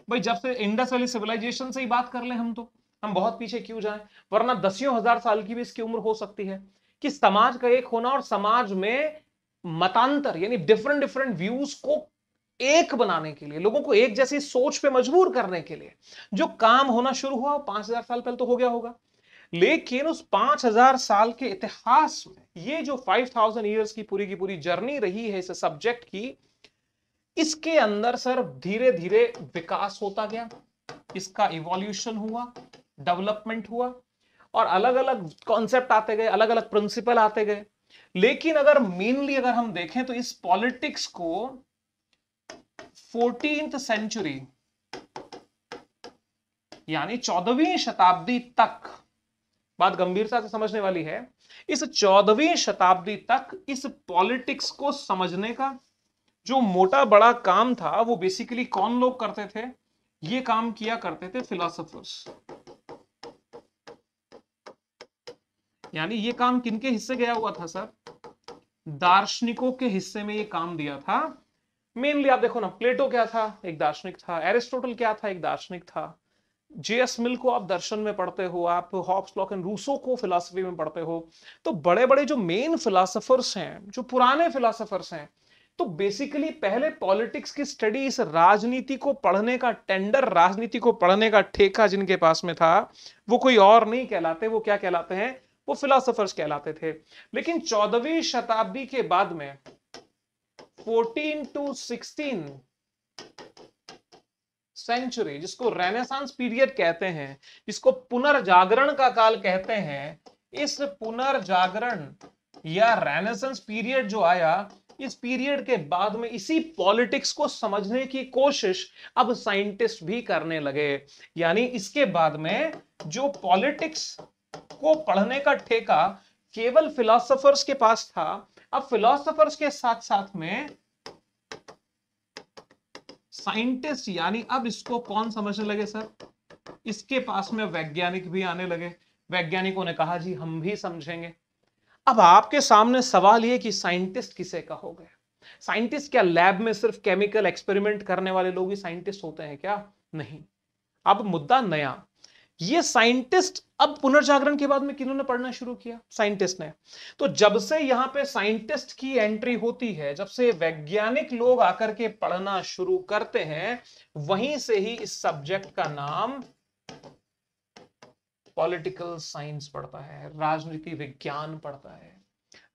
भाई जब से इंडस वाली सिविलाइजेशन से ही बात कर ले हम तो हम बहुत पीछे क्यों जाएं वरना दसियों हजार साल की भी इसकी उम्र हो सकती है कि समाज का एक होना और समाज में मतांतर यानी डिफरेंट डिफरेंट व्यूज को एक बनाने के लिए लोगों को एक जैसी सोच पे मजबूर करने के लिए जो काम होना शुरू हुआ पांच हजार साल पहले तो हो गया होगा लेकिन उस 5000 साल के इतिहास में ये जो 5000 ईयर्स की पूरी की पूरी जर्नी रही है इस सब्जेक्ट की इसके अंदर सर धीरे धीरे विकास होता गया इसका इवोल्यूशन हुआ डेवलपमेंट हुआ और अलग अलग कॉन्सेप्ट आते गए अलग अलग प्रिंसिपल आते गए लेकिन अगर मेनली अगर हम देखें तो इस पॉलिटिक्स को फोर्टीन सेंचुरी यानी चौदहवीं शताब्दी तक बात गंभीरता से समझने वाली है इस चौदहवीं शताब्दी तक इस पॉलिटिक्स को समझने का जो मोटा बड़ा काम था वो बेसिकली कौन लोग करते थे ये काम किया करते थे फिलोसफर्स यानी ये काम किनके हिस्से गया हुआ था सर दार्शनिकों के हिस्से में ये काम दिया था मेनली आप देखो ना प्लेटो क्या था एक दार्शनिक था एरिस्टोटल क्या था एक दार्शनिक था जेएस मिल को आप दर्शन में पढ़ते हो आप हॉब्स लॉक एंड रूसो को फिलासफी में पढ़ते हो तो बड़े बड़े जो मेन फिलासफर्स हैं जो पुराने फिलासफर्स हैं तो बेसिकली पहले पॉलिटिक्स की स्टडी इस राजनीति को पढ़ने का टेंडर राजनीति को पढ़ने का ठेका जिनके पास में था वो कोई और नहीं कहलाते वो क्या कहलाते हैं वो फिलासफर्स कहलाते थे लेकिन चौदहवीं शताब्दी के बाद में फोर्टीन टू सिक्सटीन सेंचुरी जिसको रेनेसांस पीरियड कहते हैं जिसको पुनर्जागरण का काल कहते हैं इस पुनर्जागरण या रेनेसांस पीरियड जो आया इस पीरियड के बाद में इसी पॉलिटिक्स को समझने की कोशिश अब साइंटिस्ट भी करने लगे यानी इसके बाद में जो पॉलिटिक्स को पढ़ने का ठेका केवल फिलोसोफर्स के पास था अब फिलोसोफर्स के साथ साथ में साइंटिस्ट यानी अब इसको कौन समझने लगे सर इसके पास में वैज्ञानिक भी आने लगे वैज्ञानिकों ने कहा जी हम भी समझेंगे अब आपके सामने सवाल ये कि साइंटिस्ट किसे कहोगे साइंटिस्ट क्या लैब में सिर्फ केमिकल एक्सपेरिमेंट करने वाले लोग ही साइंटिस्ट होते हैं क्या नहीं अब मुद्दा नया ये साइंटिस्ट अब पुनर्जागरण के बाद में ने पढ़ना शुरू किया साइंटिस्ट ने तो जब से यहां पे साइंटिस्ट की एंट्री होती है जब से वैज्ञानिक लोग आकर के पढ़ना शुरू करते हैं वहीं से ही इस सब्जेक्ट का नाम पॉलिटिकल साइंस पढ़ता है राजनीति विज्ञान पढ़ता है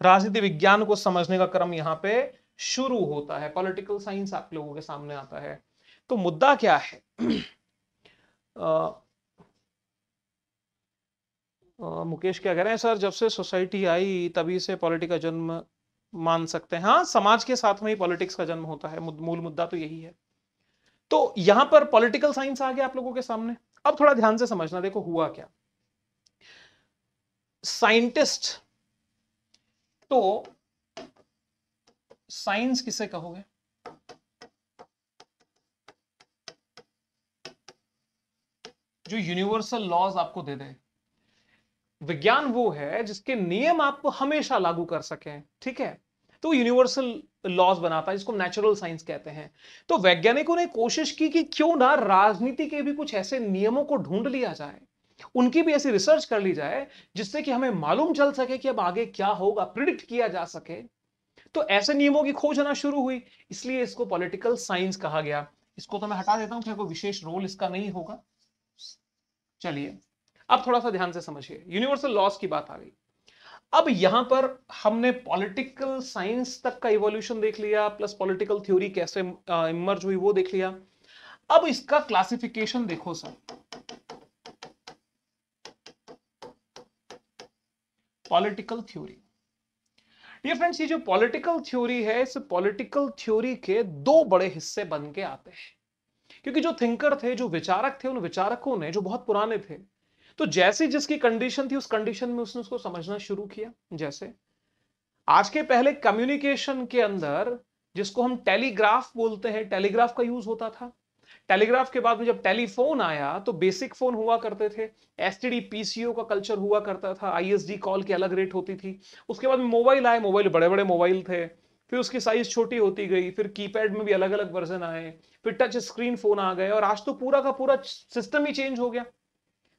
राजनीति विज्ञान को समझने का क्रम यहां पर शुरू होता है पॉलिटिकल साइंस आप लोगों के सामने आता है तो मुद्दा क्या है आ, (clears throat) मुकेश क्या कह रहे हैं सर जब से सोसाइटी आई तभी से पॉलिटिक का जन्म मान सकते हैं हाँ समाज के साथ में ही पॉलिटिक्स का जन्म होता है मूल मुद्दा तो यही है तो यहां पर पॉलिटिकल साइंस आ गया आप लोगों के सामने अब थोड़ा ध्यान से समझना देखो हुआ क्या साइंटिस्ट तो साइंस किसे कहोगे जो यूनिवर्सल लॉज आपको दे दे विज्ञान वो है जिसके नियम आप हमेशा लागू कर सकें ठीक है तो यूनिवर्सल लॉज बनाता है जिसको नेचुरल साइंस कहते हैं तो वैज्ञानिकों ने कोशिश की कि क्यों ना राजनीति के भी कुछ ऐसे नियमों को ढूंढ लिया जाए उनकी भी ऐसी रिसर्च कर ली जाए जिससे कि हमें मालूम चल सके कि अब आगे क्या होगा प्रिडिक्ट किया जा सके तो ऐसे नियमों की खोज होना शुरू हुई इसलिए इसको पॉलिटिकल साइंस कहा गया इसको तो मैं हटा देता हूं क्या कोई विशेष रोल इसका नहीं होगा चलिए अब थोड़ा सा ध्यान से समझिए यूनिवर्सल लॉस की बात आ गई अब यहां पर हमने पॉलिटिकल साइंस तक का इवोल्यूशन देख लिया प्लस पॉलिटिकल थ्योरी कैसे इमर्ज हुई वो देख लिया अब इसका क्लासिफिकेशन देखो sir political theory dear friends ये जो पॉलिटिकल थ्योरी है इस पॉलिटिकल थ्योरी के दो बड़े हिस्से बन के आते हैं क्योंकि जो थिंकर थे जो विचारक थे उन विचारकों ने जो बहुत पुराने थे तो जैसे जिसकी कंडीशन थी उस कंडीशन में उसने उसको समझना शुरू किया जैसे आज के पहले कम्युनिकेशन के अंदर जिसको हम टेलीग्राफ बोलते हैं टेलीग्राफ का यूज होता था टेलीग्राफ के बाद में जब टेलीफोन आया तो बेसिक फोन हुआ करते थे एस पीसीओ का कल्चर हुआ करता था आईएसडी कॉल की अलग रेट होती थी उसके बाद मोबाइल आए मोबाइल बड़े बड़े मोबाइल थे फिर उसकी साइज छोटी होती गई फिर कीपैड में भी अलग अलग वर्जन आए फिर टच स्क्रीन फोन आ गए और आज तो पूरा का पूरा सिस्टम ही चेंज हो गया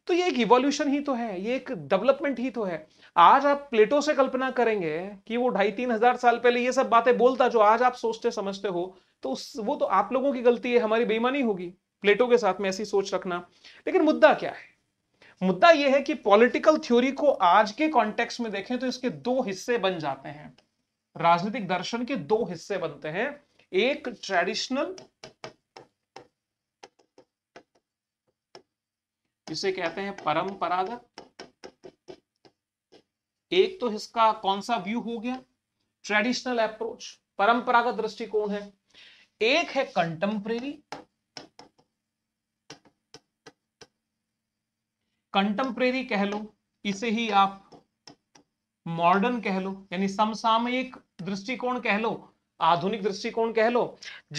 तो ये एक इवोल्यूशन ही तो है ये एक डेवलपमेंट ही तो है आज आप प्लेटो से कल्पना करेंगे कि वो ढाई तीन हजार साल पहले ये सब बातें बोलता जो आज आप सोचते समझते हो तो उस वो तो आप लोगों की गलती है हमारी बेईमानी होगी प्लेटो के साथ में ऐसी सोच रखना लेकिन मुद्दा क्या है मुद्दा यह है कि पॉलिटिकल थ्योरी को आज के कॉन्टेक्स्ट में देखें तो इसके दो हिस्से बन जाते हैं राजनीतिक दर्शन के दो हिस्से बनते हैं एक ट्रेडिशनल इसे कहते हैं परंपरागत एक तो इसका कौन सा व्यू हो गया ट्रेडिशनल अप्रोच परंपरागत दृष्टिकोण है एक है कंटेम्प्रेरी कंटेम्प्रेरी कह लो इसे ही आप मॉडर्न कह लो यानी समसामयिक दृष्टिकोण कह लो आधुनिक दृष्टिकोण कह लो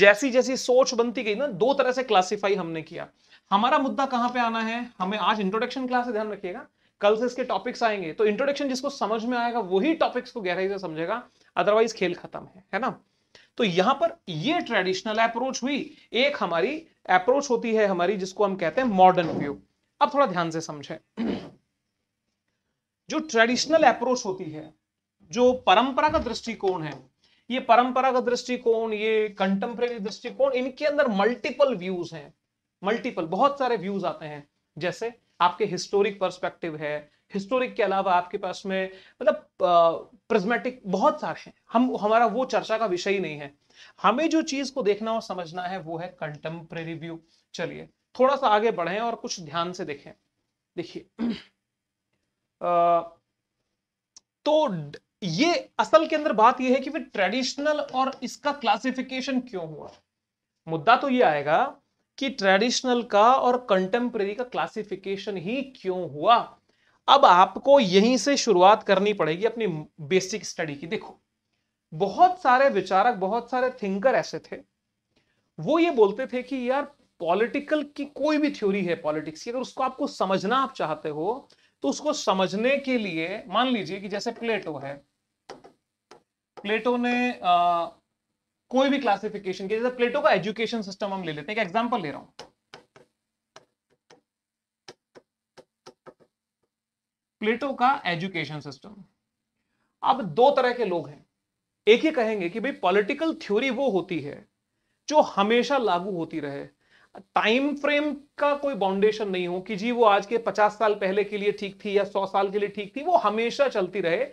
जैसी जैसी सोच बनती गई ना दो तरह से क्लासिफाई हमने किया हमारा मुद्दा कहां पे आना है हमें आज इंट्रोडक्शन क्लास ध्यान रखिएगा कल से इसके टॉपिक्स आएंगे तो इंट्रोडक्शन जिसको समझ में आएगा वही टॉपिक्स को गहराई से समझेगा अदरवाइज खेल खत्म है है ना तो यहां पर ये ट्रेडिशनल अप्रोच हुई एक हमारी अप्रोच होती है हमारी जिसको हम कहते हैं मॉडर्न व्यू अब थोड़ा ध्यान से समझे जो ट्रेडिशनल अप्रोच होती है जो परंपरा का दृष्टिकोण है ये परंपरा का दृष्टिकोण ये कंटेम्प्रेरी दृष्टिकोण इनके अंदर मल्टीपल व्यूज हैं मल्टीपल बहुत सारे व्यूज आते हैं जैसे आपके हिस्टोरिक पर्सपेक्टिव है हिस्टोरिक के अलावा आपके पास में मतलब प्रिज्मेटिक बहुत सारे हैं हम हमारा वो चर्चा का विषय ही नहीं है हमें जो चीज को देखना और समझना है वो है कंटेम्प्रेरी व्यू चलिए थोड़ा सा आगे बढ़ें और कुछ ध्यान से देखें देखिए तो ये असल के अंदर बात यह है कि फिर ट्रेडिशनल और इसका क्लासिफिकेशन क्यों हुआ मुद्दा तो ये आएगा कि ट्रेडिशनल का और कंटेम्प्रेरी का क्लासिफिकेशन ही क्यों हुआ अब आपको यहीं से शुरुआत करनी पड़ेगी अपनी बेसिक स्टडी की देखो बहुत सारे विचारक बहुत सारे थिंकर ऐसे थे वो ये बोलते थे कि यार पॉलिटिकल की कोई भी थ्योरी है पॉलिटिक्स की अगर उसको आपको समझना आप चाहते हो तो उसको समझने के लिए मान लीजिए कि जैसे प्लेटो है प्लेटो ने आ, कोई भी क्लासिफिकेशन के जैसे प्लेटो का एजुकेशन सिस्टम हम ले लेते हैं एक एग्जांपल ले रहा हूं प्लेटो का एजुकेशन सिस्टम अब दो तरह के लोग हैं एक ही कहेंगे कि भाई पॉलिटिकल थ्योरी वो होती है जो हमेशा लागू होती रहे टाइम फ्रेम का कोई बाउंडेशन नहीं हो कि जी वो आज के 50 साल पहले के लिए ठीक थी या 100 साल के लिए ठीक थी वो हमेशा चलती रहे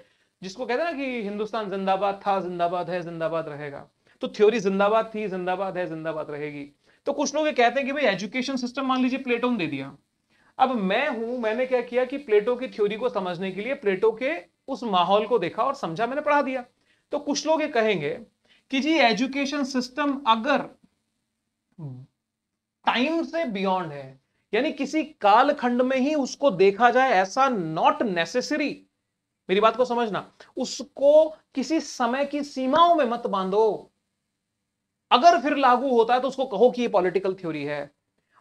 जिसको कहते हैं ना कि हिंदुस्तान जिंदाबाद था जिंदाबाद है जिंदाबाद रहेगा तो थ्योरी जिंदाबाद थी जिंदाबाद है जिंदाबाद रहेगी तो कुछ लोग ये कहते हैं कि भाई एजुकेशन सिस्टम मान लीजिए प्लेटो ने दे दिया अब मैं हूं मैंने क्या किया कि प्लेटो की थ्योरी को समझने के लिए प्लेटो के उस माहौल को देखा और समझा मैंने पढ़ा दिया तो कुछ लोग ये कहेंगे कि जी एजुकेशन सिस्टम अगर टाइम से बियॉन्ड है यानी किसी कालखंड में ही उसको देखा जाए ऐसा नॉट नेसेसरी मेरी बात को समझना उसको किसी समय की सीमाओं में मत बांधो अगर फिर लागू होता है तो उसको कहो कि ये पॉलिटिकल थ्योरी है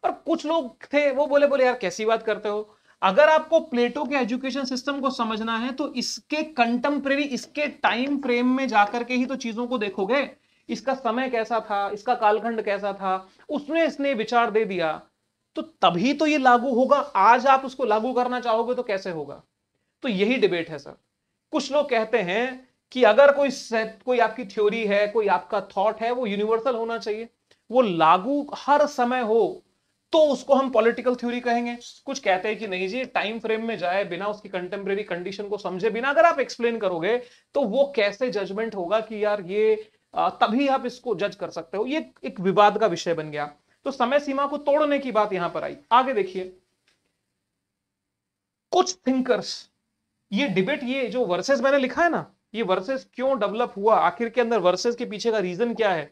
और कुछ लोग थे वो बोले बोले यार कैसी बात करते हो अगर आपको प्लेटो के एजुकेशन सिस्टम को समझना है तो इसके कंटेम्प्रेरी इसके टाइम फ्रेम में जाकर के ही तो चीजों को देखोगे इसका समय कैसा था इसका कालखंड कैसा था उसमें इसने विचार दे दिया तो तभी तो ये लागू होगा आज आप उसको लागू करना चाहोगे तो कैसे होगा तो यही डिबेट है सर कुछ लोग कहते हैं कि अगर कोई कोई आपकी थ्योरी है कोई आपका थॉट है वो यूनिवर्सल होना चाहिए वो लागू हर समय हो तो उसको हम पॉलिटिकल थ्योरी कहेंगे कुछ कहते हैं कि नहीं जी टाइम फ्रेम में जाए बिना उसकी कंटेम्प्रेरी कंडीशन को समझे बिना अगर आप एक्सप्लेन करोगे तो वो कैसे जजमेंट होगा कि यार ये तभी आप इसको जज कर सकते हो ये एक विवाद का विषय बन गया तो समय सीमा को तोड़ने की बात यहां पर आई आगे देखिए कुछ थिंकर्स ये डिबेट ये जो वर्सेस मैंने लिखा है ना ये वर्सेस क्यों डेवलप हुआ आखिर के अंदर वर्सेस के पीछे का रीजन क्या है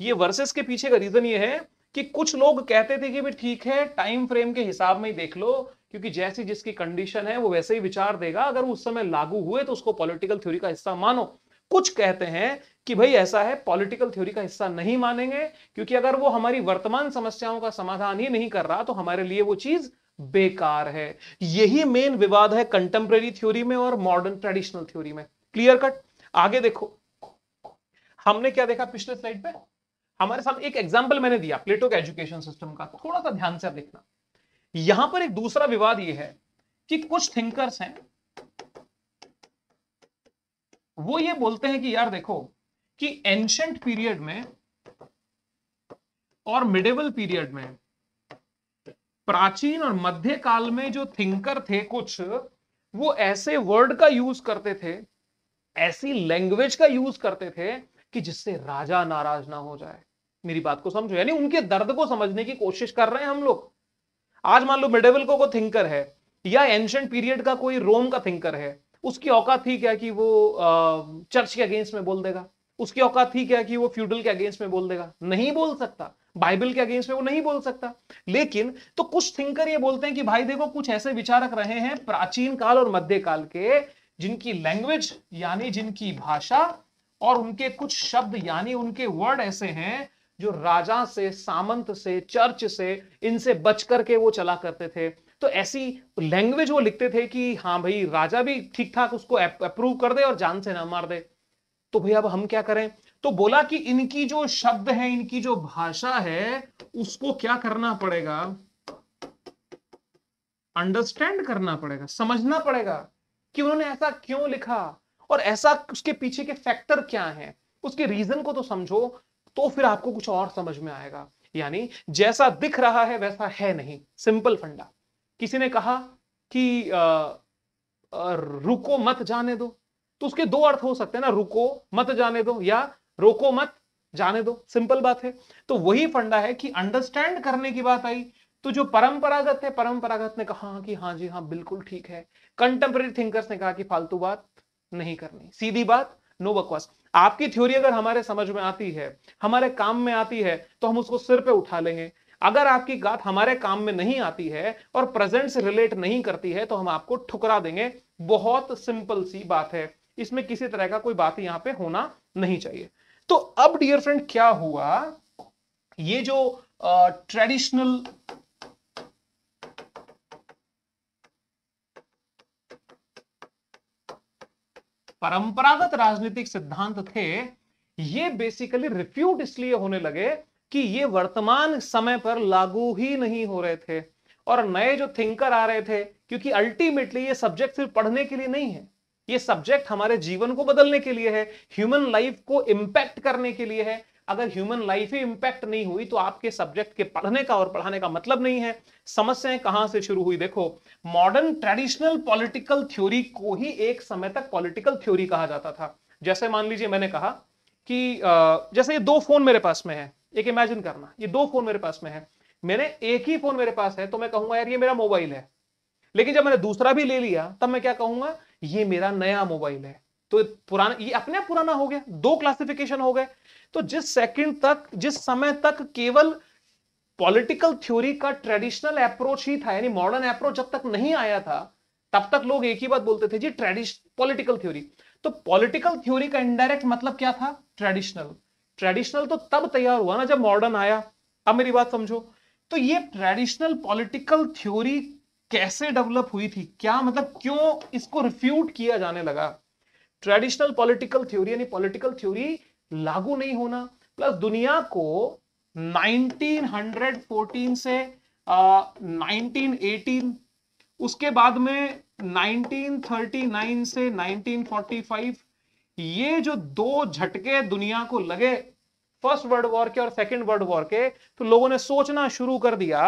ये वर्सेस के पीछे का रीजन ये है कि कुछ लोग कहते थे कि भाई ठीक है टाइम फ्रेम के हिसाब में ही देख लो क्योंकि जैसी जिसकी कंडीशन है वो वैसे ही विचार देगा अगर उस समय लागू हुए तो उसको पॉलिटिकल थ्योरी का हिस्सा मानो कुछ कहते हैं कि भाई ऐसा है पॉलिटिकल थ्योरी का हिस्सा नहीं मानेंगे क्योंकि अगर वो हमारी वर्तमान समस्याओं का समाधान ही नहीं कर रहा तो हमारे लिए वो चीज बेकार है यही मेन विवाद है कंटेम्प्रेरी थ्योरी में और मॉडर्न ट्रेडिशनल थ्योरी में क्लियर कट आगे देखो हमने क्या देखा पिछले स्लाइड पे हमारे सामने एक एग्जाम्पल मैंने दिया प्लेटो के एजुकेशन सिस्टम का तो थोड़ा सा ध्यान से आप देखना यहां पर एक दूसरा विवाद यह है कि कुछ थिंकर्स हैं वो ये बोलते हैं कि यार देखो कि एंशंट पीरियड में और मिडेवल पीरियड में प्राचीन और मध्य काल में जो थिंकर थे कुछ वो ऐसे वर्ड का यूज करते थे ऐसी लैंग्वेज का यूज करते थे कि जिससे राजा नाराज ना हो जाए मेरी बात को समझो यानी उनके दर्द को समझने की कोशिश कर रहे हैं हम लोग आज मान लो मिडेवल को को थिंकर है या एंशंट पीरियड का कोई रोम का थिंकर है उसकी औकात थी क्या कि वो चर्च के अगेंस्ट में बोल देगा उसकी औकात थी क्या कि वो फ्यूडल के अगेंस्ट में बोल देगा नहीं बोल सकता बाइबल के अगेंस्ट में वो नहीं बोल सकता लेकिन तो कुछ थिंकर ये बोलते हैं कि भाई देखो कुछ ऐसे विचारक रहे हैं प्राचीन काल और मध्य काल के जिनकी लैंग्वेज यानी जिनकी भाषा और उनके कुछ शब्द यानी उनके वर्ड ऐसे हैं जो राजा से सामंत से चर्च से इनसे बच करके वो चला करते थे तो ऐसी लैंग्वेज वो लिखते थे कि हाँ भाई राजा भी ठीक ठाक उसको अप्रूव कर दे और जान से ना मार दे तो भाई अब हम क्या करें तो बोला कि इनकी जो शब्द है इनकी जो भाषा है उसको क्या करना पड़ेगा अंडरस्टैंड करना पड़ेगा समझना पड़ेगा कि उन्होंने ऐसा क्यों लिखा और ऐसा उसके पीछे के फैक्टर क्या हैं उसके रीजन को तो समझो तो फिर आपको कुछ और समझ में आएगा यानी जैसा दिख रहा है वैसा है नहीं सिंपल फंडा किसी ने कहा कि आ, आ, रुको मत जाने दो तो उसके दो अर्थ हो सकते हैं ना रुको मत जाने दो या रोको मत जाने दो सिंपल बात है तो वही फंडा है कि अंडरस्टैंड करने की बात आई तो जो परंपरागत है परंपरागत ने कहा कि हाँ जी हाँ बिल्कुल ठीक है कंटेम्प्रेरी थिंकर्स ने कहा कि फालतू बात नहीं करनी सीधी बात नो बकवास आपकी थ्योरी अगर हमारे समझ में आती है हमारे काम में आती है तो हम उसको सिर पे उठा लेंगे अगर आपकी बात हमारे काम में नहीं आती है और प्रेजेंट से रिलेट नहीं करती है तो हम आपको ठुकरा देंगे बहुत सिंपल सी बात है इसमें किसी तरह का कोई बात यहां पे होना नहीं चाहिए तो अब डियर फ्रेंड क्या हुआ ये जो ट्रेडिशनल uh, परंपरागत राजनीतिक सिद्धांत थे ये बेसिकली रिफ्यूट इसलिए होने लगे कि ये वर्तमान समय पर लागू ही नहीं हो रहे थे और नए जो थिंकर आ रहे थे क्योंकि अल्टीमेटली ये सब्जेक्ट सिर्फ पढ़ने के लिए नहीं है ये सब्जेक्ट हमारे जीवन को बदलने के लिए है ह्यूमन लाइफ को इंपैक्ट करने के लिए है अगर ह्यूमन लाइफ ही इंपैक्ट नहीं हुई तो आपके सब्जेक्ट के पढ़ने का और पढ़ाने का मतलब नहीं है समस्याएं कहां से शुरू हुई देखो मॉडर्न ट्रेडिशनल पॉलिटिकल थ्योरी को ही एक समय तक पॉलिटिकल थ्योरी कहा जाता था जैसे मान लीजिए मैंने कहा कि जैसे ये दो फोन मेरे पास में है एक इमेजिन करना ये दो फोन मेरे पास में है मैंने एक ही फोन मेरे पास है तो मैं कहूंगा यार ये मेरा मोबाइल है लेकिन जब मैंने दूसरा भी ले लिया तब मैं क्या कहूंगा ये मेरा नया मोबाइल है तो पुराना ये अपने आप पुराना हो गया दो क्लासिफिकेशन हो गए तो जिस सेकंड तक जिस समय तक केवल पॉलिटिकल थ्योरी का ट्रेडिशनल अप्रोच ही था यानी मॉडर्न अप्रोच जब तक नहीं आया था तब तक लोग एक ही बात बोलते थे जी ट्रेडिशन पॉलिटिकल थ्योरी तो पॉलिटिकल थ्योरी का इनडायरेक्ट मतलब क्या था ट्रेडिशनल ट्रेडिशनल तो तब तैयार हुआ ना जब मॉडर्न आया अब मेरी बात समझो तो ये ट्रेडिशनल पॉलिटिकल थ्योरी कैसे डेवलप हुई थी क्या मतलब क्यों इसको रिफ्यूट किया जाने लगा ट्रेडिशनल पॉलिटिकल थ्योरी यानी पॉलिटिकल थ्योरी लागू नहीं होना प्लस दुनिया को 1914 से आ, 1918 उसके बाद में 1939 से 1945 ये जो दो झटके दुनिया को लगे फर्स्ट वर्ल्ड वॉर के और सेकेंड वर्ल्ड वॉर के तो लोगों ने सोचना शुरू कर दिया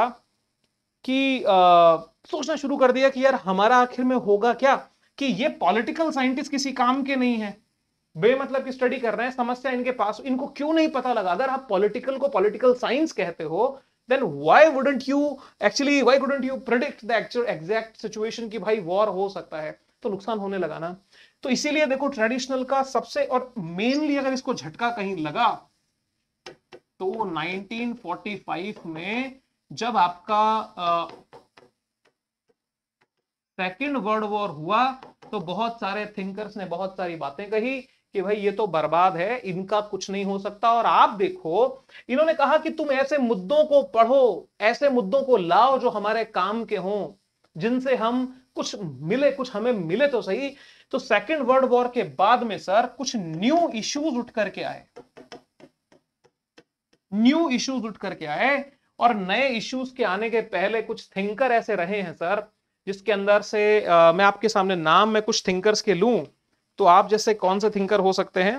कि आ, सोचना शुरू कर दिया कि यार हमारा आखिर में होगा क्या कि ये पॉलिटिकल साइंटिस्ट किसी काम के नहीं है बे मतलब की स्टडी कर रहे हैं समस्या इनके पास इनको क्यों नहीं पता लगा अगर आप पॉलिटिकल को पॉलिटिकल साइंस कहते हो then why wouldn't you actually why wouldn't you predict the actual exact situation की भाई वॉर हो सकता है तो नुकसान होने लगा ना तो इसीलिए देखो ट्रेडिशनल का सबसे और मेनली अगर इसको झटका कहीं लगा तो 1945 में जब आपका सेकेंड वर्ल्ड वॉर हुआ तो बहुत सारे थिंकर्स ने बहुत सारी बातें कही कि भाई ये तो बर्बाद है इनका कुछ नहीं हो सकता और आप देखो इन्होंने कहा कि तुम ऐसे मुद्दों को पढ़ो ऐसे मुद्दों को लाओ जो हमारे काम के हों जिनसे हम कुछ मिले कुछ हमें मिले तो सही तो सेकेंड वर्ल्ड वॉर के बाद में सर कुछ न्यू इश्यूज उठ करके आए न्यू इश्यूज उठ करके आए और नए इश्यूज के आने के पहले कुछ थिंकर ऐसे रहे हैं सर जिसके अंदर से आ, मैं आपके सामने नाम मैं कुछ थिंकर्स के लूं तो आप जैसे कौन से थिंकर हो सकते हैं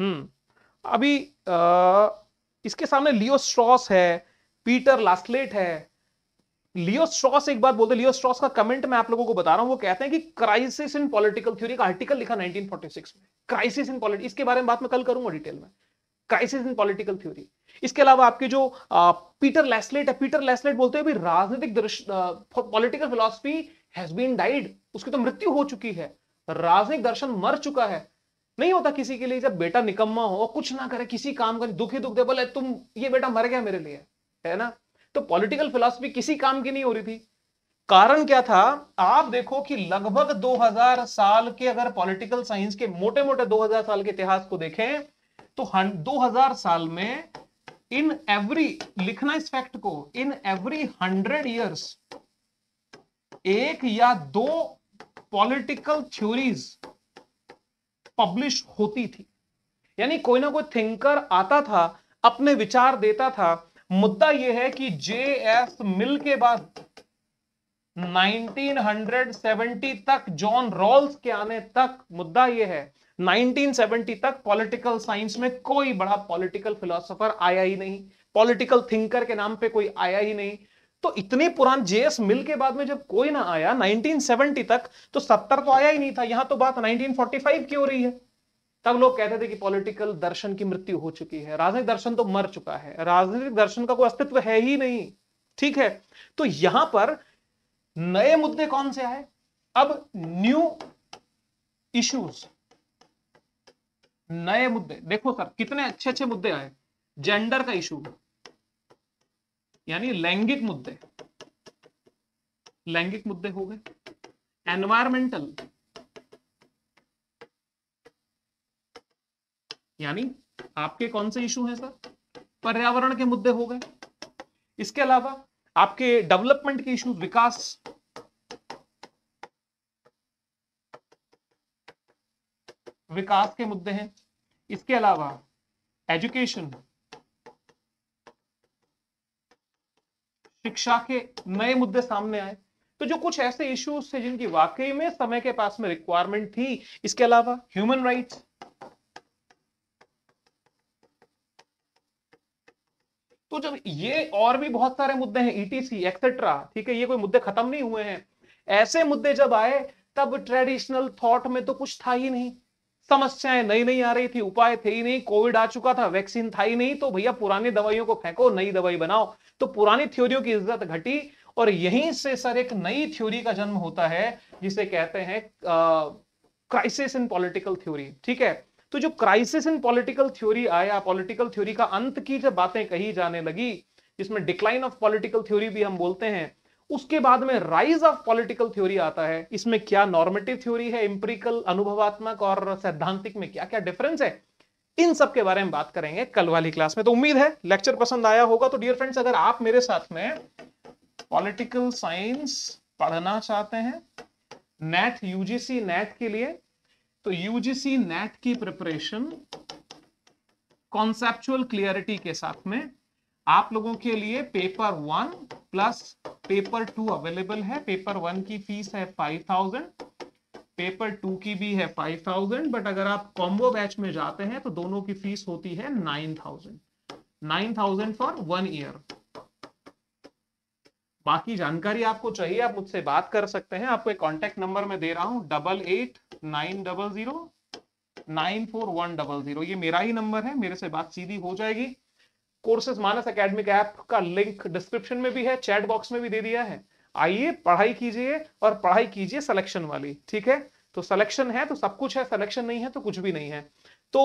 हम्म अभी आ, इसके सामने लियो स्ट्रॉस है पीटर लास्टलेट है लियो स्ट्रॉस एक बात बोलते लियो स्ट्रॉस का कमेंट मैं आप लोगों को बता रहा हूं वो कहते हैं कि क्राइसिस इन पॉलिटिकल थ्योरी का आर्टिकल लिखा 1946 में क्राइसिस इन पॉलिटिक्स इसके बारे में बात मैं कल करूंगा डिटेल में क्राइसिस इन पॉलिटिकल थ्योरी इसके अलावा आपके जो आ, पीटर लेस्लेट है पीटर लेस्लेट बोलते हैं राजनीतिक political philosophy has been died उसकी तो मृत्यु हो चुकी है राजनीतिक दर्शन मर चुका है नहीं होता किसी के लिए जब बेटा निकम्मा हो कुछ ना करे किसी काम का दुखी दुख दे बोले तुम ये बेटा मर गया मेरे लिए है ना तो पॉलिटिकल फिलोसफी किसी काम की नहीं हो रही थी कारण क्या था आप देखो कि लगभग 2000 साल के अगर पॉलिटिकल साइंस के मोटे मोटे 2000 साल के इतिहास को देखें तो दो हजार साल में इन एवरी लिखना इस फैक्ट को इन एवरी हंड्रेड इयर्स एक या दो पॉलिटिकल थ्योरीज पब्लिश होती थी यानी कोई ना कोई थिंकर आता था अपने विचार देता था मुद्दा यह है कि जे एस मिल के बाद 1970 तक जॉन रॉल्स के आने तक मुद्दा यह है 1970 तक पॉलिटिकल साइंस में कोई बड़ा पॉलिटिकल फिलोसोफर आया ही नहीं पॉलिटिकल थिंकर के नाम पे कोई आया ही नहीं तो इतने पुरान जेएस मिल के बाद में जब कोई ना आया 1970 तक तो 70 तो आया ही नहीं था यहां तो बात 1945 की हो रही है तब लोग कहते थे कि पॉलिटिकल दर्शन की मृत्यु हो चुकी है राजनीतिक दर्शन तो मर चुका है राजनीतिक दर्शन का कोई अस्तित्व है ही नहीं ठीक है तो यहां पर नए मुद्दे कौन से आए अब न्यू इश्यूज नए मुद्दे देखो सर कितने अच्छे अच्छे मुद्दे आए जेंडर का इशू यानी लैंगिक मुद्दे लैंगिक मुद्दे हो गए एनवायरमेंटल यानी आपके कौन से इशू हैं सर पर्यावरण के मुद्दे हो गए इसके अलावा आपके डेवलपमेंट के इशू विकास विकास के मुद्दे हैं इसके अलावा एजुकेशन शिक्षा के नए मुद्दे सामने आए तो जो कुछ ऐसे इश्यूज थे जिनकी वाकई में समय के पास में रिक्वायरमेंट थी इसके अलावा ह्यूमन राइट्स तो जब ये और भी बहुत सारे मुद्दे हैं ईटीसी एक्सेट्रा ठीक है ये कोई मुद्दे खत्म नहीं हुए हैं ऐसे मुद्दे जब आए तब ट्रेडिशनल थॉट में तो कुछ था ही नहीं समस्याएं नई नई आ रही थी उपाय थे ही नहीं कोविड आ चुका था वैक्सीन था ही नहीं तो भैया पुरानी दवाइयों को फेंको नई दवाई बनाओ तो पुरानी थ्योरियों की इज्जत घटी और यहीं से सर एक नई थ्योरी का जन्म होता है जिसे कहते हैं क्राइसिस इन पॉलिटिकल थ्योरी ठीक है तो जो क्राइसिस इन पॉलिटिकल थ्योरी आया पॉलिटिकल थ्योरी का अंत की जब बातें कही जाने लगी जिसमें डिक्लाइन ऑफ पॉलिटिकल थ्योरी भी हम बोलते हैं उसके बाद में राइज ऑफ पॉलिटिकल थ्योरी आता है इसमें क्या नॉर्मेटिव थ्योरी है इंपरिकल अनुभवात्मक और सैद्धांतिक में क्या क्या डिफरेंस है इन सब के बारे में बात करेंगे कल वाली क्लास में तो उम्मीद है लेक्चर पसंद आया होगा तो डियर फ्रेंड्स अगर आप मेरे साथ में पॉलिटिकल साइंस पढ़ना चाहते हैं नेट यूजीसी नेट के लिए तो यूजीसी नेट की प्रिपरेशन कॉन्सेप्चुअल क्लियरिटी के साथ में आप लोगों के लिए paper one plus paper two available है पेपर वन की फीस है फाइव थाउजेंड पेपर टू की भी है फाइव थाउजेंड बट अगर आप कॉम्बो बैच में जाते हैं तो दोनों की फीस होती है nine thousand nine thousand for one year बाकी जानकारी आपको चाहिए आप मुझसे बात कर सकते हैं आपको एक कॉन्टेक्ट नंबर में दे रहा हूं double eight nine double zero nine four one double zero ये मेरा ही नंबर है मेरे से बात सीधी हो जाएगी कोर्सेज मानस अकेडमिक ऐप का लिंक डिस्क्रिप्शन में भी है चैट बॉक्स में भी दे दिया है आइए पढ़ाई कीजिए और पढ़ाई कीजिए सिलेक्शन वाली ठीक है तो सिलेक्शन है तो सब कुछ है सिलेक्शन नहीं है तो कुछ भी नहीं है तो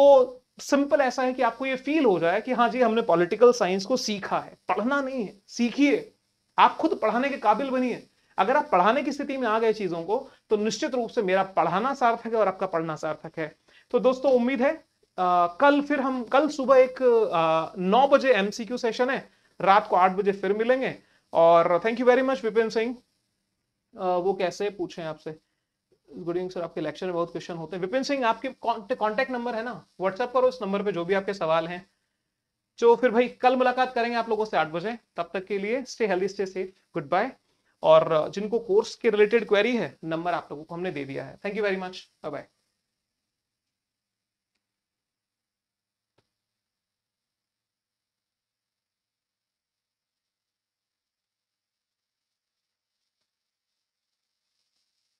सिंपल ऐसा है कि आपको ये फील हो जाए कि हाँ जी हमने पॉलिटिकल साइंस को सीखा है पढ़ना नहीं है सीखिए आप खुद पढ़ाने के काबिल बनिए अगर आप पढ़ाने की स्थिति में आ गए चीजों को तो निश्चित रूप से मेरा पढ़ाना सार्थक है और आपका पढ़ना सार्थक है तो दोस्तों उम्मीद है कल फिर हम कल सुबह एक नौ बजे एमसीक्यू सेशन है रात को आठ बजे फिर मिलेंगे और thank you very much Vipin Singh वो कैसे पूछे आपसे गुड इवनिंग सर आपके लेक्चर में बहुत क्वेश्चन होते हैं विपिन सिंह आपके कॉन्टेक्ट नंबर है ना व्हाट्सएप करो उस नंबर पे जो भी आपके सवाल हैं तो फिर भाई कल मुलाकात करेंगे आप लोगों से आठ बजे तब तक के लिए stay healthy stay safe good bye और जिनको कोर्स के रिलेटेड क्वेरी है नंबर आप लोगों को हमने दे दिया है thank you very much bye